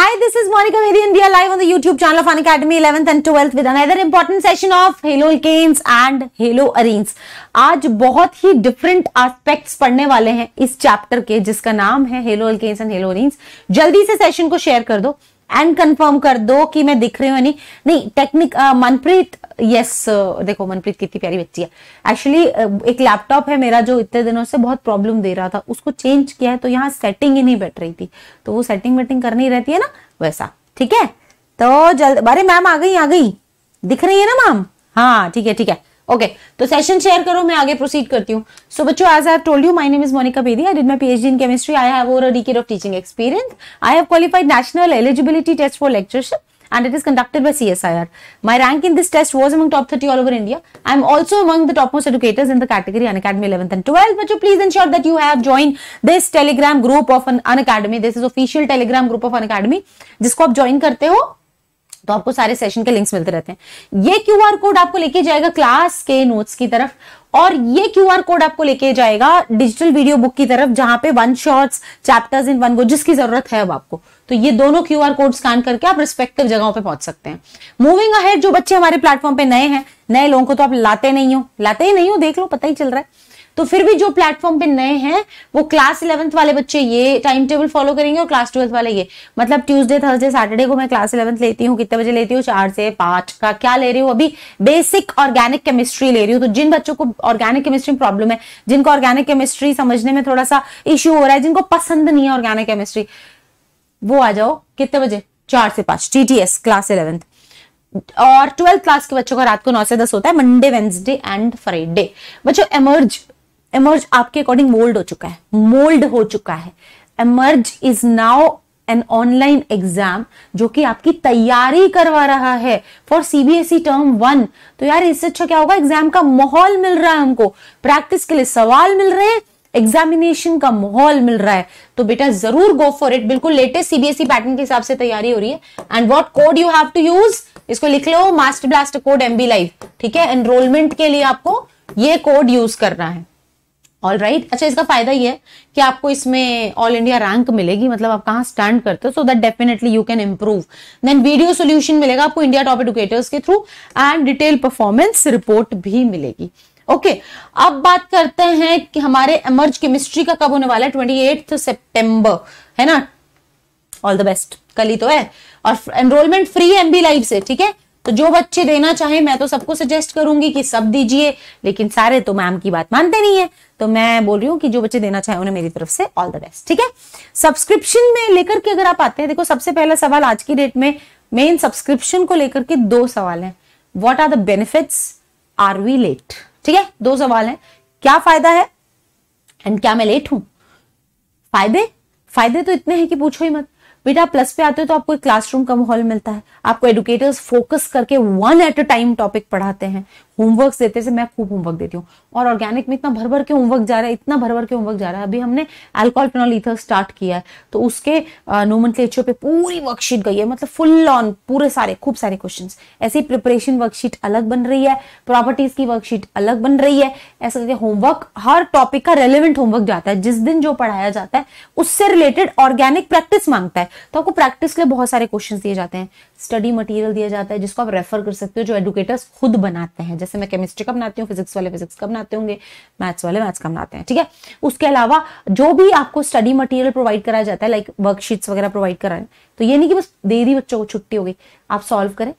Hi, this is Monica Mehdi and we are live on the YouTube channel of Fun Academy 11th and 12th with another important session of Halo Alkanes and Halo Arenes. आज बहुत ही different aspects पढ़ने वाले हैं इस chapter के जिसका नाम है haloalkanes and haloarenes जल्दी से सेशन को शेयर कर दो एंड कंफर्म कर दो कि मैं दिख रही हूँ नहीं नहीं टेक्निक मनप्रीत यस देखो मनप्रीत कितनी प्यारी बच्ची है एक्चुअली एक लैपटॉप है मेरा जो इतने दिनों से बहुत प्रॉब्लम दे रहा था उसको चेंज किया है तो यहाँ सेटिंग ही नहीं बैठ रही थी तो वो सेटिंग वेटिंग करनी रहती है ना वैसा ठीक है तो जल्द अरे मैम आ गई आ गई दिख रही है ना मैम हाँ ठीक है ठीक है ओके okay, तो सेशन शेयर करो मैं आगे प्रोसीड करती हूँ सो so, बच्चों as I told you my name is Monika Bedi I did my PhD in chemistry I have over a decade of teaching experience I have qualified national eligibility test for lectureship and it is conducted by CSIR. My rank in this test was among top 30 all over India. I am also among the topmost educators in the category Unacademy 11th and 12th. But you please ensure that you have joined this Telegram group of an Unacademy. This is official Telegram group of Unacademy. जिसको आप join करते हो तो आपको सारे session के links मिलते रहते हैं ये क्यू आर कोड आपको लेके जाएगा क्लास के नोट्स की तरफ और ये क्यू आर कोड आपको लेके जाएगा डिजिटल वीडियो बुक की तरफ जहां पे one shorts chapters in one go जिसकी जरूरत है अब आपको तो ये दोनों क्यू आर कोड स्कैन करके आप रिस्पेक्टिव जगहों पे पहुंच सकते हैं मूविंग अहेड जो बच्चे हमारे प्लेटफॉर्म पे नए हैं नए लोगों को तो आप लाते नहीं हो लाते ही नहीं हो देख लो पता ही चल रहा है तो फिर भी जो प्लेटफॉर्म पे नए हैं वो क्लास इलेवंथ वाले बच्चे ये टाइम टेबल फॉलो करेंगे और क्लास ट्वेल्थ वाले ये मतलब ट्यूसडे थर्सडे सैटरडे को मैं क्लास इलेवंथ लेती हूँ कितने बजे लेती हूँ चार से पांच का क्या ले रही हूँ अभी बेसिक ऑर्गेनिक केमिस्ट्री ले रही हूँ तो जिन बच्चों को ऑर्गेनिक केमिस्ट्री में प्रॉब्लम है जिनको ऑर्गेनिक केमिस्ट्री समझने में थोड़ा सा इश्यू हो रहा है जिनको पसंद नहीं है ऑर्गेनिक केमिस्ट्री वो आ जाओ कितने बजे चार से पांच टीटीएस क्लास इलेवेंथ और ट्वेल्थ क्लास के बच्चों का रात को नौ से दस होता है मंडे वेंसडे एंड फ्राइडे बच्चों एमर्ज एमर्ज आपके अकॉर्डिंग मोल्ड हो चुका है मोल्ड हो चुका है emerge is now an online exam जो कि आपकी तैयारी करवा रहा है फॉर सीबीएसई टर्म वन तो यार इससे अच्छा क्या होगा एग्जाम का माहौल मिल रहा है हमको प्रैक्टिस के लिए सवाल मिल रहे हैं एग्जामिनेशन का माहौल मिल रहा है तो बेटा जरूर गो फॉर इट बिल्कुल लेटेस्ट सीबीएसई पैटर्न के हिसाब से तैयारी हो रही है and what code you have to use इसको लिख लो master blast code MB live ठीक है एनरोलमेंट के लिए आपको ये कोड यूज करना है ऑल राइट right? अच्छा इसका फायदा ये है कि आपको इसमें ऑल इंडिया रैंक मिलेगी मतलब आप कहाँ स्टैंड करते हो so that definitely you can improve then video solution मिलेगा आपको इंडिया टॉप एडुकेटर्स के through and detail performance report भी मिलेगी ओके okay, अब बात करते हैं कि हमारे एमर्ज केमिस्ट्री का कब होने वाला है ट्वेंटी एट सेप्टेम्बर है ना ऑल द बेस्ट कल ही तो है और एनरोलमेंट फ्री एमबी लाइव से ठीक है तो जो बच्चे देना चाहें मैं तो सबको सजेस्ट करूंगी कि सब दीजिए लेकिन सारे तो मैम की बात मानते नहीं है तो मैं बोल रही हूँ कि जो बच्चे देना चाहें उन्हें मेरी तरफ से ऑल द बेस्ट ठीक है सब्सक्रिप्शन में लेकर के अगर आप आते हैं देखो सबसे पहला सवाल आज की डेट में मेन सब्सक्रिप्शन को लेकर के दो सवाल है what are the benefits are we late ठीक है दो सवाल है क्या फायदा है एंड क्या मैं लेट हूं फायदे फायदे तो इतने हैं कि पूछो ही मत बेटा प्लस पे आते हो तो आपको क्लासरूम का माहौल मिलता है आपको एडुकेटर्स फोकस करके one at a time topic पढ़ाते हैं होमवर्क देते थे मैं खूब होमवर्क देती हूँ और ऑर्गेनिक में इतना भर भर के होमवर्क जा रहा है इतना भर भर के होमवर्क जा रहा है अभी हमने एल्कोहल फिनॉल ईथर स्टार्ट किया है तो उसके नोमन पे पूरी वर्कशीट गई है मतलब फुल ऑन पूरे सारे खूब सारे क्वेश्चन ऐसी प्रिपरेशन वर्कशीट अलग बन रही है प्रॉपर्टीज की वर्कशीट अलग बन रही है ऐसा करके होमवर्क हर टॉपिक का रेलिवेंट होमवर्क जाता है जिस दिन जो पढ़ाया जाता है उससे रिलेटेड ऑर्गेनिक प्रैक्टिस मांगता है तो आपको प्रैक्टिस के लिए बहुत सारे क्वेश्चन दिए जाते हैं स्टडी मटेरियल दिया जाता है जिसको आप रेफर कर सकते हो जो एडुकेटर्स खुद बनाते हैं जैसे मैं केमिस्ट्री का बनाती हूँ फिजिक्स वाले फिजिक्स का बनाते होंगे मैथ्स वाले मैथ्स का बनाते हैं ठीक है उसके अलावा जो भी आपको स्टडी मटेरियल प्रोवाइड कराया जाता है लाइक वर्कशीट्स वगैरह प्रोवाइड कराए तो ये नहीं कि बस दे दी बच्चों को छुट्टी हो गई आप सॉल्व करें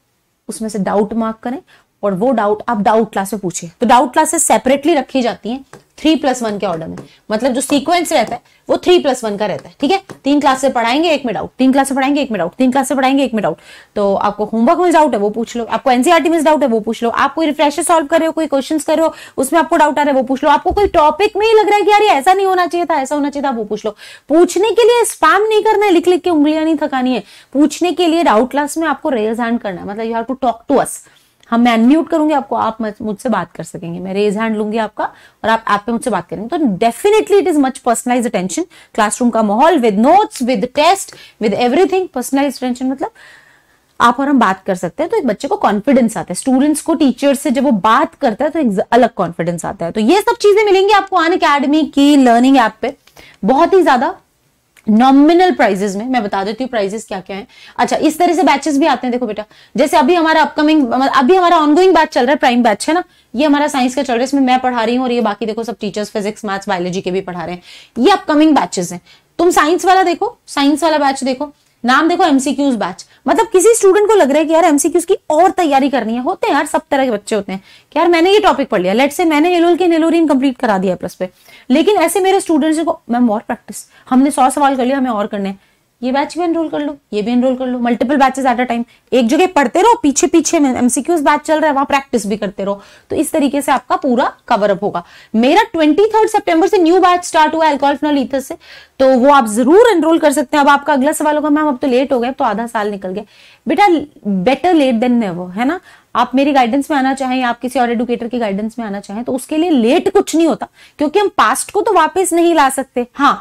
उसमें से डाउट मार्क करें और वो डाउट आप डाउट क्लास में पूछिए तो डाउट क्लासेस सेपरेटली रखी जाती हैं थ्री प्लस वन के ऑर्डर में मतलब जो सीक्वेंस रहता है वो थ्री प्लस वन का रहता है ठीक है तीन क्लास से पढ़ाएंगे एक में डाउट तीन क्लास से पढ़ाएंगे एक में डाउट तीन क्लास से पढ़ाएंगे एक में डाउट तो आपको होमवर्क में डाउट है वो पूछ लो आपको एनसीआरटी e में डाउट है वो पूछ लो आप कोई रिफ्रेशर सॉल्व कर रहे हो कोई क्वेश्चन कर रहे हो उसमें आपको डाउट आ रहा है वो पूछ लो आपको कोई टॉपिक में ही लग रहा है कि यार ऐसा नहीं होना चाहिए था ऐसा होना चाहिए था वो पूछ लो पूछने के लिए स्पैम नहीं करना है लिख लिख के उंगलियां नहीं थकानी है पूछने के लिए डाउट क्लास में आपको रेज हैंड करना है मतलब you have to talk to us हम मैं अनम्यूट करूंगी आपको आप मुझसे बात कर सकेंगे मैं रेज हैंड लूंगी आपका और आप ऐप पे मुझसे बात करेंगे तो definitely it is much personalise attention classroom का माहौल with notes with test with everything personalise attention मतलब आप और हम बात कर सकते हैं तो एक बच्चे को कॉन्फिडेंस आता है स्टूडेंट्स को टीचर से जब वो बात करता है तो एक अलग कॉन्फिडेंस आता है तो ये सब चीजें मिलेंगी आपको अन अकेडमी की लर्निंग ऐप पे बहुत ही ज्यादा नॉमिनल प्राइजेस में मैं बता देती हूँ प्राइजेस क्या क्या है अच्छा इस तरह से बैचेस भी आते हैं देखो बेटा जैसे अभी हमारा अपकमिंग अभी हमारा ऑनगोइंग बैच चल रहा है प्राइम बैच है ना ये हमारा साइंस का चल रहा है इसमें मैं पढ़ा रही हूँ और ये बाकी देखो सब टीचर्स फिजिक्स मैथ्स बायोलॉजी के भी पढ़ा रहे हैं ये अपकमिंग बैचेस है तुम साइंस वाला देखो साइंस वाला बैच देखो नाम देखो एमसीक्यूज बैच मतलब किसी स्टूडेंट को लग रहा है कि यार एमसीक्यूज की और तैयारी करनी है होते हैं यार सब तरह के बच्चे होते हैं कि यार मैंने ये टॉपिक पढ़ लिया लेट से मैंने हेलोल के नेलोरिन कंप्लीट करा दिया प्लस पे लेकिन ऐसे मेरे स्टूडेंट्स को मैम और प्रैक्टिस हमने सौ सवाल कर लिया हमें और करने हैं ये बैच भी एनरोल कर लो ये भी एनरोल कर लो multiple batches at a time एक जगह पढ़ते रहो पीछे पीछे में एमसीक्यूज बैच चल रहा है वहां प्रैक्टिस भी करते रहो तो इस तरीके से आपका पूरा कवर अप होगा मेरा ट्वेंटी थर्ड सेप्टेम्बर से न्यू बैच स्टार्ट हुआ एल्कोहल फिनोल से तो वो आप जरूर एनरोल कर सकते हैं अब आपका अगला सवाल होगा मैम अब तो लेट हो गया तो आधा साल निकल गया बेटा बेटर लेट देन नेवर है ना आप मेरी गाइडेंस में आना चाहें आप किसी और एडुकेटर की गाइडेंस में आना चाहें तो उसके लिए लेट कुछ नहीं होता क्योंकि हम पास्ट को तो वापस नहीं ला सकते हाँ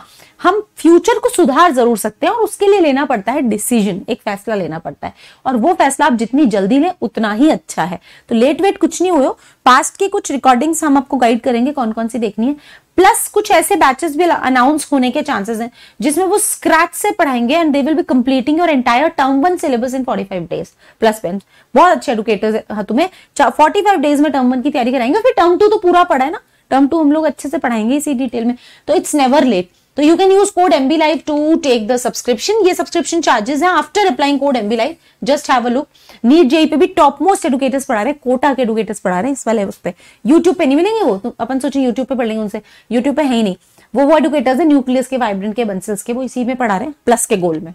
हम फ्यूचर को सुधार जरूर सकते हैं और उसके लिए लेना पड़ता है डिसीजन एक फैसला लेना पड़ता है और वो फैसला आप जितनी जल्दी लें उतना ही अच्छा है तो लेट वेट कुछ नहीं हुए पास्ट की कुछ रिकॉर्डिंग्स हम आपको गाइड करेंगे कौन कौन सी देखनी है प्लस कुछ ऐसे बैचेस भी अनाउंस होने के चांसेस हैं जिसमें वो स्क्रैच से पढ़ाएंगे and they will be completing your entire term one syllabus इन 45 डेज प्लस पेन बहुत अच्छे एडुकेटर्स है तुम्हें 45 डेज में टर्म वन की तैयारी कराएंगे फिर टर्म टू तो पूरा पढ़ा है ना टर्म टू हम लोग अच्छे से पढ़ाएंगे इसी डिटेल में तो इट्स नेवर लेट तो you can use code MB live to take the subscription ये सब्सक्रिप्शन चार्जेस हैं after applying code MB live just have a look NEET JEE पे भी टॉप मोस्ट एडुकेटर्स पढ़ा रहे हैं कोटा के एडुकेटर्स पढ़ा रहे हैं इस वाले उस पर यूट्यूब पे नहीं मिलेंगे वो तो अपन सोचें यूट्यूब पे पढ़ लेंगे उनसे यूट्यूब पे है ही नहीं वो वो एडुकेटर्स है न्यूक्लियस के वाइब्रेंट के बंसल्स के वो इसी में पढ़ा रहे हैं प्लस के गोल में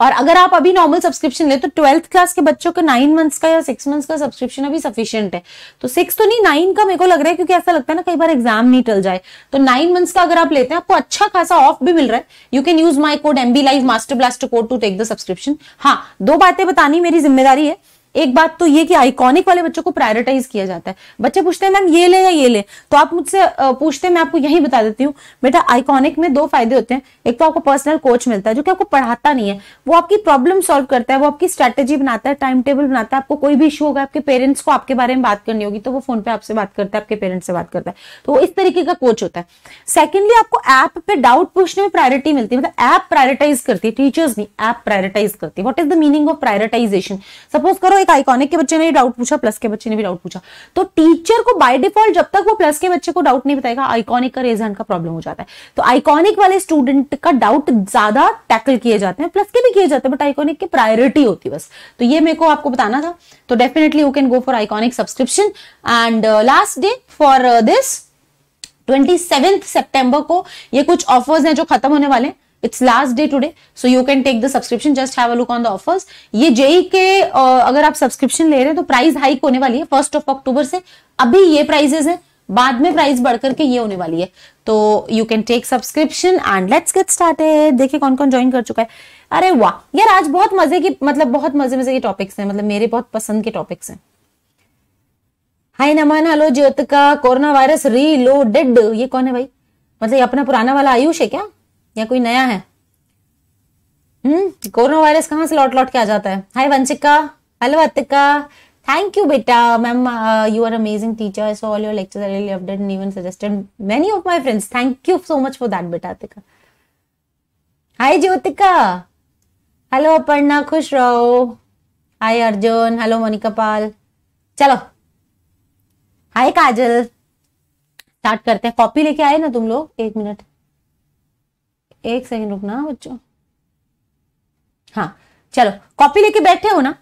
और अगर आप अभी नॉर्मल सब्सक्रिप्शन ले तो ट्वेल्थ क्लास के बच्चों का नाइन मंथ्स का या सिक्स मंथ्स का सब्सक्रिप्शन अभी सफिशियंट है तो सिक्स तो नहीं नाइन का मेरे को लग रहा है क्योंकि ऐसा लगता है ना कई बार एग्जाम नहीं टल जाए तो नाइन मंथ्स का अगर आप लेते हैं आपको अच्छा खासा ऑफ भी मिल रहा है you can use my code MB live master blaster code to take the subscription हाँ दो बातें बतानी मेरी जिम्मेदारी है एक बात तो ये कि आइकॉनिक वाले बच्चों को प्रायोरिटाइज किया जाता है बच्चे पूछते हैं मैम ये ले या ये ले तो आप मुझसे पूछते हैं मैं आपको यही बता देती हूँ बेटा आइकॉनिक में दो फायदे होते हैं एक तो आपको पर्सनल कोच मिलता है जो कि आपको पढ़ाता नहीं है वो आपकी प्रॉब्लम सॉल्व करता है वो आपकी स्ट्रैटेजी बनाता है टाइम टेबल बनाता है आपको कोई भी इशू होगा आपके पेरेंट्स को आपके बारे में बात करनी होगी तो वो फोन पे आपसे बात करता है आपके पेरेंट्स से बात करता है तो इस तरीके का कोच होता है सेकेंडली आपको ऐप पे डाउट पूछने में प्रायोरिटी मिलती है मतलब ऐप प्रायोरिटाइज करती है टीचर्स नहीं ऐप प्रायोरिटाइज करती है what is the meaning of prioritisation suppose करो एक आइकॉनिक के बच्चे ने डाउट पूछा प्लस के बच्चे ने भी डाउट पूछा तो टीचर को बाय डिफॉल्ट जब तक वो प्लस के बच्चे को डाउट नहीं बताएगा आइकॉनिक का रेजन का प्रॉब्लम हो जाता है तो आइकॉनिक वाले स्टूडेंट का डाउट ज्यादा टैकल किए जाते हैं प्लस के भी किए जाते हैं बट आइकॉनिक की प्रायोरिटी होती बस तो ये मेरे को आपको बताना था तो definitely you can go for iconic subscription and last day for this twenty seventh September को ये कुछ ऑफर्स हैं जो खत्म होने वाले हैं it's last day today so you can take the subscription just have a look on the offers ये जेई के अगर आप सब्सक्रिप्शन ले रहे हैं तो प्राइस हाइक होने वाली है फर्स्ट ऑफ अक्टूबर से अभी ये प्राइजेस है बाद में प्राइस बढ़कर के ये होने वाली है तो you can take subscription and let's get started देखिए कौन कौन ज्वाइन कर चुका है अरे वाह यार आज बहुत मजे की मतलब बहुत मजे मजे के टॉपिक्स हैं मतलब मेरे बहुत पसंद के टॉपिक्स हैं hi Naman hello Jyotika coronavirus reloaded ये कौन है भाई मतलब ये अपना पुराना वाला आयुष है क्या या कोई नया है हम्म कोरोना वायरस कहाँ से लौट लौट के आ जाता है hi Vanshika hello Atika thank you बेटा ma'am you are amazing teacher so all your lecture are really update even suggested many of my friends thank you so much for that बेटा अतिका हाय ज्योतिका हेलो अपर्णा खुश रहो हाय अर्जुन हेलो मोनिका पाल चलो hi काजल start करते हैं copy लेके आए ना तुम लोग एक मिनट एक सेकेंड रुकना हाँ बच्चों हाँ चलो कॉपी लेके बैठे हो ना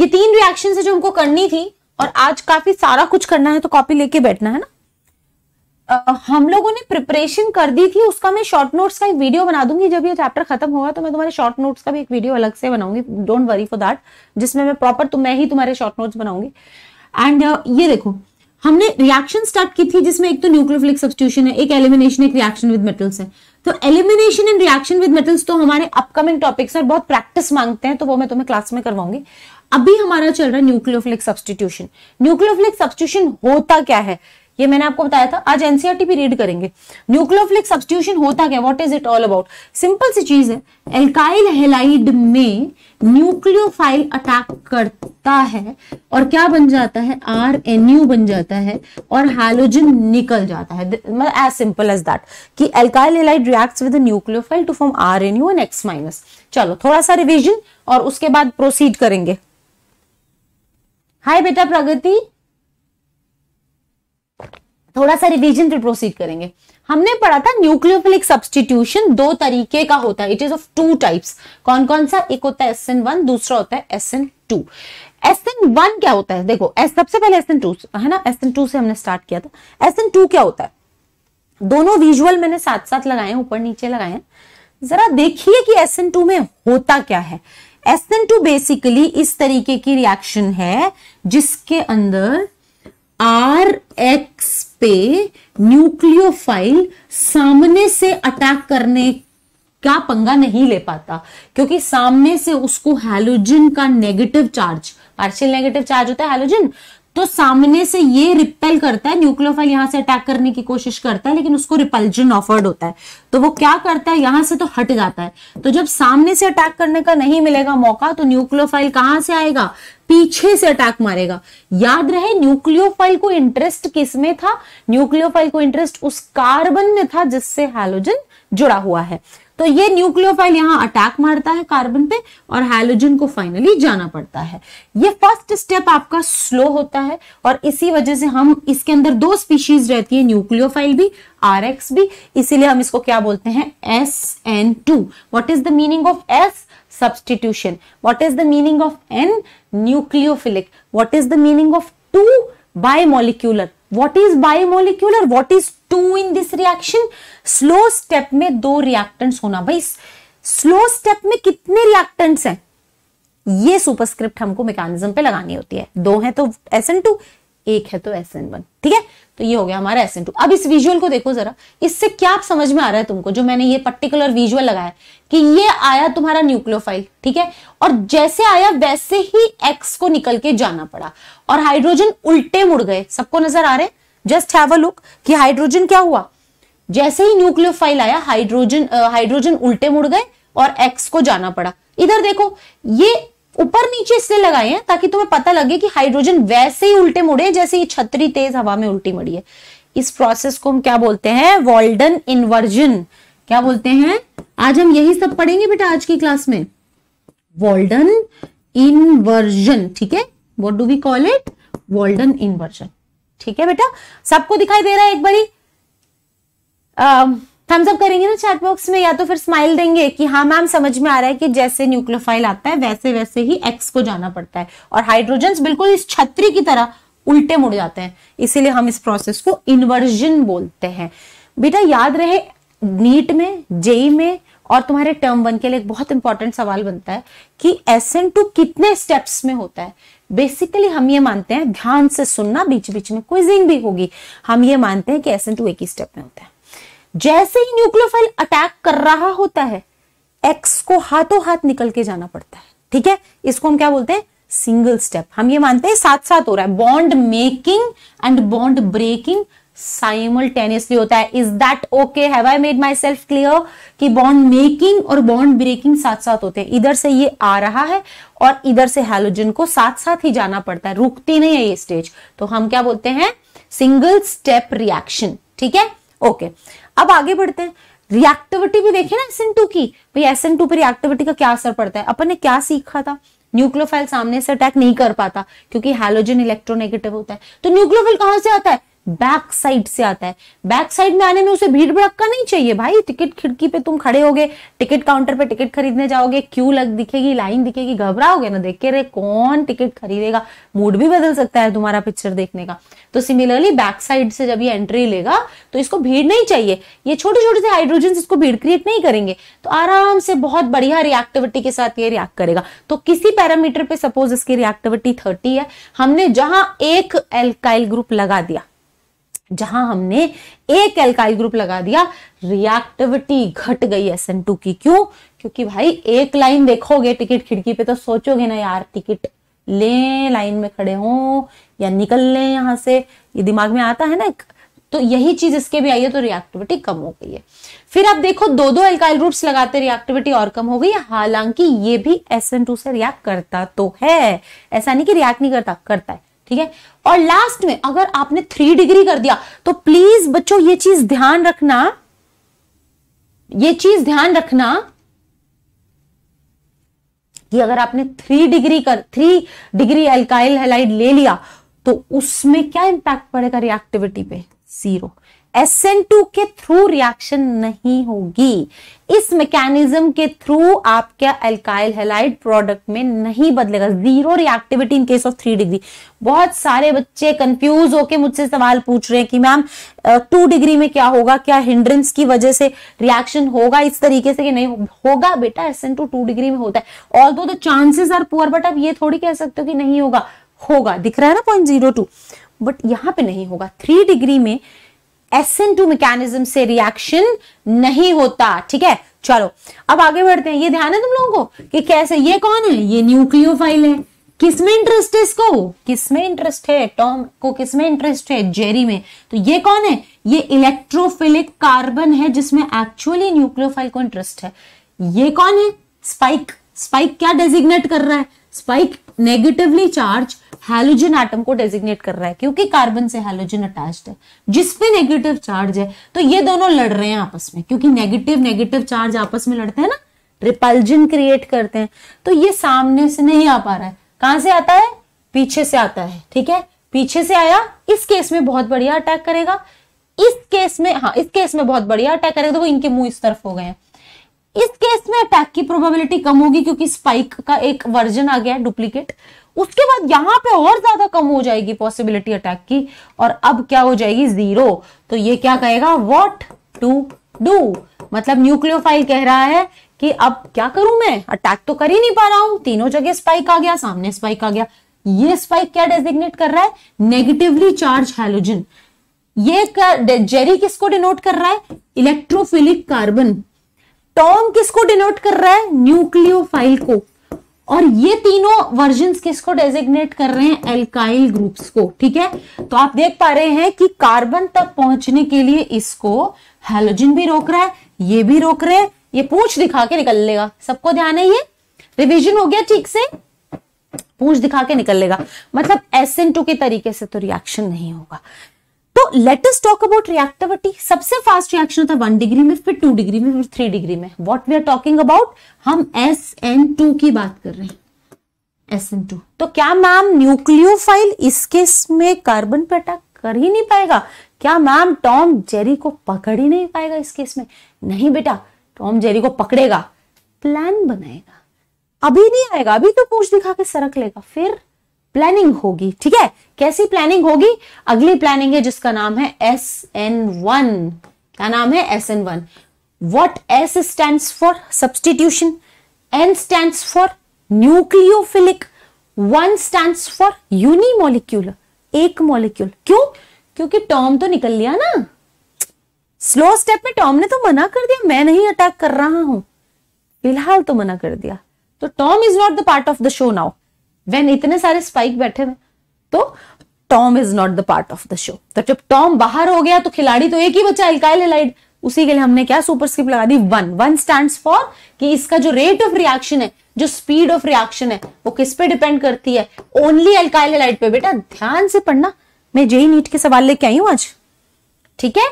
ये तीन रिएक्शन है जो हमको करनी थी और आज काफी सारा कुछ करना है तो कॉपी लेके बैठना है ना Uh, हम लोगों ने प्रिपरेशन कर दी थी उसका मैं शॉर्ट नोट्स का एक वीडियो बना दूंगी जब ये चैप्टर खत्म होगा तो मैं तुम्हारे शॉर्ट नोट्स का भी एक वीडियो अलग से बनाऊंगी डोंट वरी फॉर दैट जिसमें मैं प्रॉपर तो मैं ही तुम्हारे शॉर्ट नोट्स बनाऊंगी एंड uh, ये देखो हमने रिएक्शन स्टार्ट की थी जिसमें एक तो न्यूक्लियोफिलिक सब्सटीट्यूशन है एक एलिमिनेशन एक रिएक्शन विद मेटल्स है तो elimination and reaction with metals तो हमारे अपकमिंग टॉपिक्स और बहुत प्रैक्टिस मांगते हैं तो वो मैं तुम्हें क्लास में करवाऊंगी अभी हमारा चल रहा है न्यूक्लियोफिलिक सब्सटीट्यूशन न्यूक्लियोफिलिक सब्सटीट्यूशन होता क्या है ये मैंने आपको बताया था आज एनसीआरटी e भी रीड करेंगे न्यूक्लियोफिलिक सब्सटीट्यूशन होता क्या what is it all about simple सी चीज है एल्काइल हेलाइड में न्यूक्लियोफाइल अटैक करता है और क्या बन जाता है आर बन जाता है और हाइलोजन निकल जाता है मतलब एज सिंपल एज दैट कि alkyl halide reacts with nucleophile to form R N U and X minus चलो थोड़ा सा रिविजन और उसके बाद प्रोसीड करेंगे हाय बेटा प्रगति थोड़ा सा रिवीजन पे प्रोसीड करेंगे हमने पढ़ा था न्यूक्लियोफिलिक सब्सटीट्यूशन दो तरीके का होता है it is of two types कौन कौन सा एक होता है एस एन वन दूसरा होता है S N two S N one क्या होता है देखो सबसे पहले एस एन टू है ना एस एन टू से हमने स्टार्ट किया था एस एन टू क्या होता है दोनों विजुअल मैंने साथ साथ लगाए हैं ऊपर नीचे लगाए हैं जरा देखिए कि एस एन टू में होता क्या है एस एन टू बेसिकली इस तरीके की रिएक्शन है जिसके अंदर आर एक्स पे न्यूक्लियोफाइल सामने से अटैक करने का पंगा नहीं ले पाता क्योंकि सामने से उसको हेलोजन का negative charge partial negative charge होता है हेलोजन तो सामने से ये रिपेल करता है न्यूक्लियोफाइल यहां से अटैक करने की कोशिश करता है लेकिन उसको रिपल्जन ऑफर्ड होता है तो वो क्या करता है यहां से तो हट जाता है तो जब सामने से अटैक करने का नहीं मिलेगा मौका तो न्यूक्लियोफाइल कहां से आएगा पीछे से अटैक मारेगा याद रहे न्यूक्लियोफाइल को इंटरेस्ट किस में था न्यूक्लियोफाइल को इंटरेस्ट उस कार्बन में था जिससे हैलोजन जुड़ा हुआ है तो ये न्यूक्लियोफाइल यहाँ अटैक मारता है कार्बन पे और हैलोजन को फाइनली जाना पड़ता है ये फर्स्ट स्टेप आपका स्लो होता है और इसी वजह से हम इसके अंदर दो स्पीशीज रहती है न्यूक्लियोफाइल भी आर भी इसीलिए हम इसको क्या बोलते हैं S N two what is the meaning of S substitution. What is the meaning of N? Nucleophilic. What is the meaning of 2? Bimolecular. What is bimolecular? What is 2 in this reaction? Slow step mein do reactants hona bhai slow step mein kitne reactants hain ये superscript हमको mechanism पे लगानी होती है दो है तो S N to एक है तो एस एन वन ठीक है तो ये हो गया हमारा एस एन टू अब इस विजुअल को देखो जरा इससे क्या आप समझ में आ रहा है तुमको जो मैंने ये पर्टिकुलर विजुअल लगाया कि ये आया तुम्हारा न्यूक्लियोफाइल ठीक है और जैसे आया वैसे ही एक्स को निकल के जाना पड़ा और हाइड्रोजन उल्टे मुड़ गए सबको नजर आ रहे जस्ट हैव अ लुक कि हाइड्रोजन क्या हुआ जैसे ही न्यूक्लियोफाइल आया हाइड्रोजन हाइड्रोजन उल्टे मुड़ गए और एक्स को जाना पड़ा इधर देखो ये ऊपर नीचे इससे लगाए हैं ताकि तुम्हें पता लगे कि हाइड्रोजन वैसे ही उल्टे मुड़े जैसे ये छतरी तेज हवा में उल्टी मड़ी है इस प्रोसेस को हम क्या बोलते हैं वॉल्डन इन्वर्जन क्या बोलते हैं आज हम यही सब पढ़ेंगे बेटा आज की क्लास में वॉल्डन इन्वर्जन ठीक है what do we call it Walden inversion ठीक है बेटा सबको दिखाई दे रहा है एक बारी थम्सअप करेंगे ना चैट बॉक्स में या तो फिर स्माइल देंगे कि हाँ मैम समझ में आ रहा है कि जैसे न्यूक्लोफाइल आता है वैसे वैसे ही एक्स को जाना पड़ता है और हाइड्रोजन बिल्कुल इस छतरी की तरह उल्टे मुड़ जाते हैं इसीलिए हम इस प्रोसेस को इन्वर्जन बोलते हैं बेटा याद रहे नीट में जेई में और तुम्हारे टर्म वन के लिए एक बहुत इंपॉर्टेंट सवाल बनता है कि एस एन टू कितने स्टेप्स में होता है बेसिकली हम ये मानते हैं ध्यान से सुनना बीच बीच में क्विजिंग भी होगी हम ये मानते हैं कि एस एन टू एक ही स्टेप में होता है जैसे ही न्यूक्लियोफाइल अटैक कर रहा होता है एक्स को हाथों हाथ निकल के जाना पड़ता है ठीक है इसको हम क्या बोलते हैं सिंगल स्टेप हम ये मानते हैं साथ साथ हो रहा है bond making and bond breaking simultaneously होता है is that okay have I made myself clear कि बॉन्ड मेकिंग और बॉन्ड ब्रेकिंग साथ साथ होते हैं इधर से ये आ रहा है और इधर से हेलोजन को साथ साथ ही जाना पड़ता है रुकती नहीं है ये स्टेज तो हम क्या बोलते हैं सिंगल स्टेप रिएक्शन ठीक है ओके okay. अब आगे बढ़ते हैं रिएक्टिविटी भी देखे ना एस एन टू की भाई एसन टू पर रिएक्टिविटी का क्या असर पड़ता है अपन ने क्या सीखा था न्यूक्लोफाइल सामने से अटैक नहीं कर पाता क्योंकि हेलोजन इलेक्ट्रोनेगेटिव होता है तो न्यूक्लोफाइल कहां से आता है बैक साइड से आता है बैक साइड में आने में उसे भीड़ भड़क्का नहीं चाहिए भाई टिकट खिड़की पे तुम खड़े होगे टिकट काउंटर पे टिकट खरीदने जाओगे क्यू लग दिखेगी लाइन दिखेगी घबराओगे ना देख के रे कौन टिकट खरीदेगा मूड भी बदल सकता है तुम्हारा पिक्चर देखने का तो सिमिलरली बैक साइड से जब ये एंट्री लेगा तो इसको भीड़ नहीं चाहिए ये छोटे छोटे से हाइड्रोजन इसको भीड़ क्रिएट नहीं करेंगे तो आराम से बहुत बढ़िया रिएक्टिविटी के साथ ये रिएक्ट करेगा तो किसी पैरामीटर पे सपोज इसकी रिएक्टिविटी थर्टी है हमने जहां एक एल्काइल ग्रुप लगा दिया जहां हमने एक एल्काइल ग्रुप लगा दिया रिएक्टिविटी घट गई एस एन टू की क्यों क्योंकि भाई एक लाइन देखोगे टिकट खिड़की पे तो सोचोगे ना यार टिकट ले लाइन में खड़े हों या निकल लें यहां से ये दिमाग में आता है ना तो यही चीज इसके भी आई है तो रिएक्टिविटी कम हो गई है फिर आप देखो दो दो एल्काइल ग्रुप्स लगाते रिएक्टिविटी और कम हो गई हालांकि ये भी एस एन टू से रिएक्ट करता तो है ऐसा नहीं कि रिएक्ट नहीं करता करता है ठीक है और लास्ट में अगर आपने थ्री डिग्री कर दिया तो प्लीज बच्चों ये चीज ध्यान रखना ये चीज ध्यान रखना कि अगर आपने थ्री डिग्री कर थ्री डिग्री एल्काइल हेलाइड ले लिया तो उसमें क्या इंपैक्ट पड़ेगा रिएक्टिविटी पे जीरो SN2 के थ्रू रिएक्शन नहीं होगी इस मैकेनिज्म के थ्रू आपका अल्काइल हेलाइड प्रोडक्ट में नहीं बदलेगा zero reactivity in case of three degree बहुत सारे बच्चे कंफ्यूज होके मुझसे सवाल पूछ रहे हैं कि मैम टू डिग्री में क्या होगा क्या हिंड्रेंस की वजह से रिएक्शन होगा इस तरीके से कि नहीं होगा बेटा S N two two degree में होता है ऑल दो चांसेस आर पुअर बट आप ये थोड़ी कह सकते हो कि नहीं होगा होगा दिख रहा है ना पॉइंट जीरो टू बट यहां पर नहीं होगा थ्री डिग्री में एसएन टू मैकेनिज्म से रिएक्शन नहीं होता ठीक है चलो अब आगे बढ़ते हैं ये ध्यान है तुम लोगों को कि कैसे ये कौन है ये न्यूक्लियोफाइल है किसमें इंटरेस्ट है इसको किसमें इंटरेस्ट है टॉम को किसमें इंटरेस्ट है जेरी में तो ये कौन है ये इलेक्ट्रोफिलिक कार्बन है जिसमें एक्चुअली न्यूक्लियोफाइल को इंटरेस्ट है ये कौन है स्पाइक स्पाइक क्या डेजिग्नेट कर रहा है spike negatively charge halogen atom को डेजिग्नेट कर रहा है क्योंकि कार्बन से हैलोजन अटैच्ड है जिस पे नेगेटिव चार्ज है तो ये दोनों लड़ रहे हैं आपस में क्योंकि नेगेटिव नेगेटिव चार्ज आपस में लड़ते हैं ना रिपल्जन क्रिएट करते हैं तो ये सामने से नहीं आ पा रहा है कहां से आता है पीछे से आता है ठीक है पीछे से आया इस केस में बहुत बढ़िया अटैक करेगा इस केस में हाँ इस केस में बहुत बढ़िया अटैक करेगा तो वो इनके मुंह इस तरफ हो गए हैं इस केस में अटैक की प्रोबेबिलिटी कम होगी क्योंकि स्पाइक का एक वर्जन आ गया है डुप्लीकेट उसके बाद यहां पे और ज्यादा कम हो जाएगी पॉसिबिलिटी अटैक की और अब क्या हो जाएगी जीरो तो ये क्या कहेगा वॉट टू डू मतलब न्यूक्लियोफाइल कह रहा है कि अब क्या करूं मैं अटैक तो कर ही नहीं पा रहा हूं तीनों जगह स्पाइक आ गया सामने स्पाइक आ गया ये स्पाइक क्या डेजिग्नेट कर रहा है नेगेटिवली चार्ज हेलोजन ये जेरी किसको डिनोट कर रहा है इलेक्ट्रोफिलिक कार्बन टॉम किसको डिनोट कर रहा है न्यूक्लियोफाइल को और ये तीनों वर्जन किसको डेजिग्नेट कर रहे हैं एल्काइल ग्रुप्स को ठीक है तो आप देख पा रहे हैं कि कार्बन तक पहुंचने के लिए इसको हेलोजिन भी रोक रहा है ये भी रोक रहे हैं ये पूछ दिखा के निकल लेगा सबको ध्यान है ये रिविजन हो गया ठीक से पूछ दिखा के निकल लेगा मतलब एस के तरीके से तो रिएक्शन नहीं होगा तो लेटेस्ट टॉक अबाउट रिएक्टिविटी सबसे फास्ट रिएक्शन होता है वन डिग्री में फिर टू डिग्री में फिर थ्री डिग्री में what we are talking about हम एस एन टू की बात कर रहे हैं एस एन टू तो क्या मैम न्यूक्लियोफाइल इसके में कार्बन पे अटैक कर ही नहीं पाएगा क्या मैम टॉम जेरी को पकड़ ही नहीं पाएगा इस केस में नहीं बेटा टॉम जेरी को पकड़ेगा प्लान बनाएगा अभी नहीं आएगा अभी तो पूछ दिखा के सरक लेगा फिर प्लानिंग होगी ठीक है कैसी प्लानिंग होगी अगली प्लानिंग है जिसका नाम है एस एन वन क्या नाम है S N one what S stand for substitution N stand for nucleophilic one stand for unimolecular एक मॉलिक्यूल क्यों क्योंकि टॉम तो निकल लिया ना स्लो स्टेप में टॉम ने तो मना कर दिया मैं नहीं अटैक कर रहा हूं फिलहाल तो मना कर दिया तो Tom is not the part of the show now when इतने सारे स्पाइक बैठे हुए तो Tom is not the part of the show तो जब टॉम बाहर हो गया तो खिलाड़ी तो एक ही बचा एल्काइल एलाइड उसी के लिए हमने क्या सुपर स्किप लगा दी वन वन स्टैंड फॉर कि इसका जो रेट ऑफ रिएक्शन है जो स्पीड ऑफ रिएक्शन है वो किस पे डिपेंड करती है ओनली एल्काइल एलाइड पे बेटा ध्यान से पढ़ना मैं जेई नीट के सवाल लेके आई हूं आज ठीक है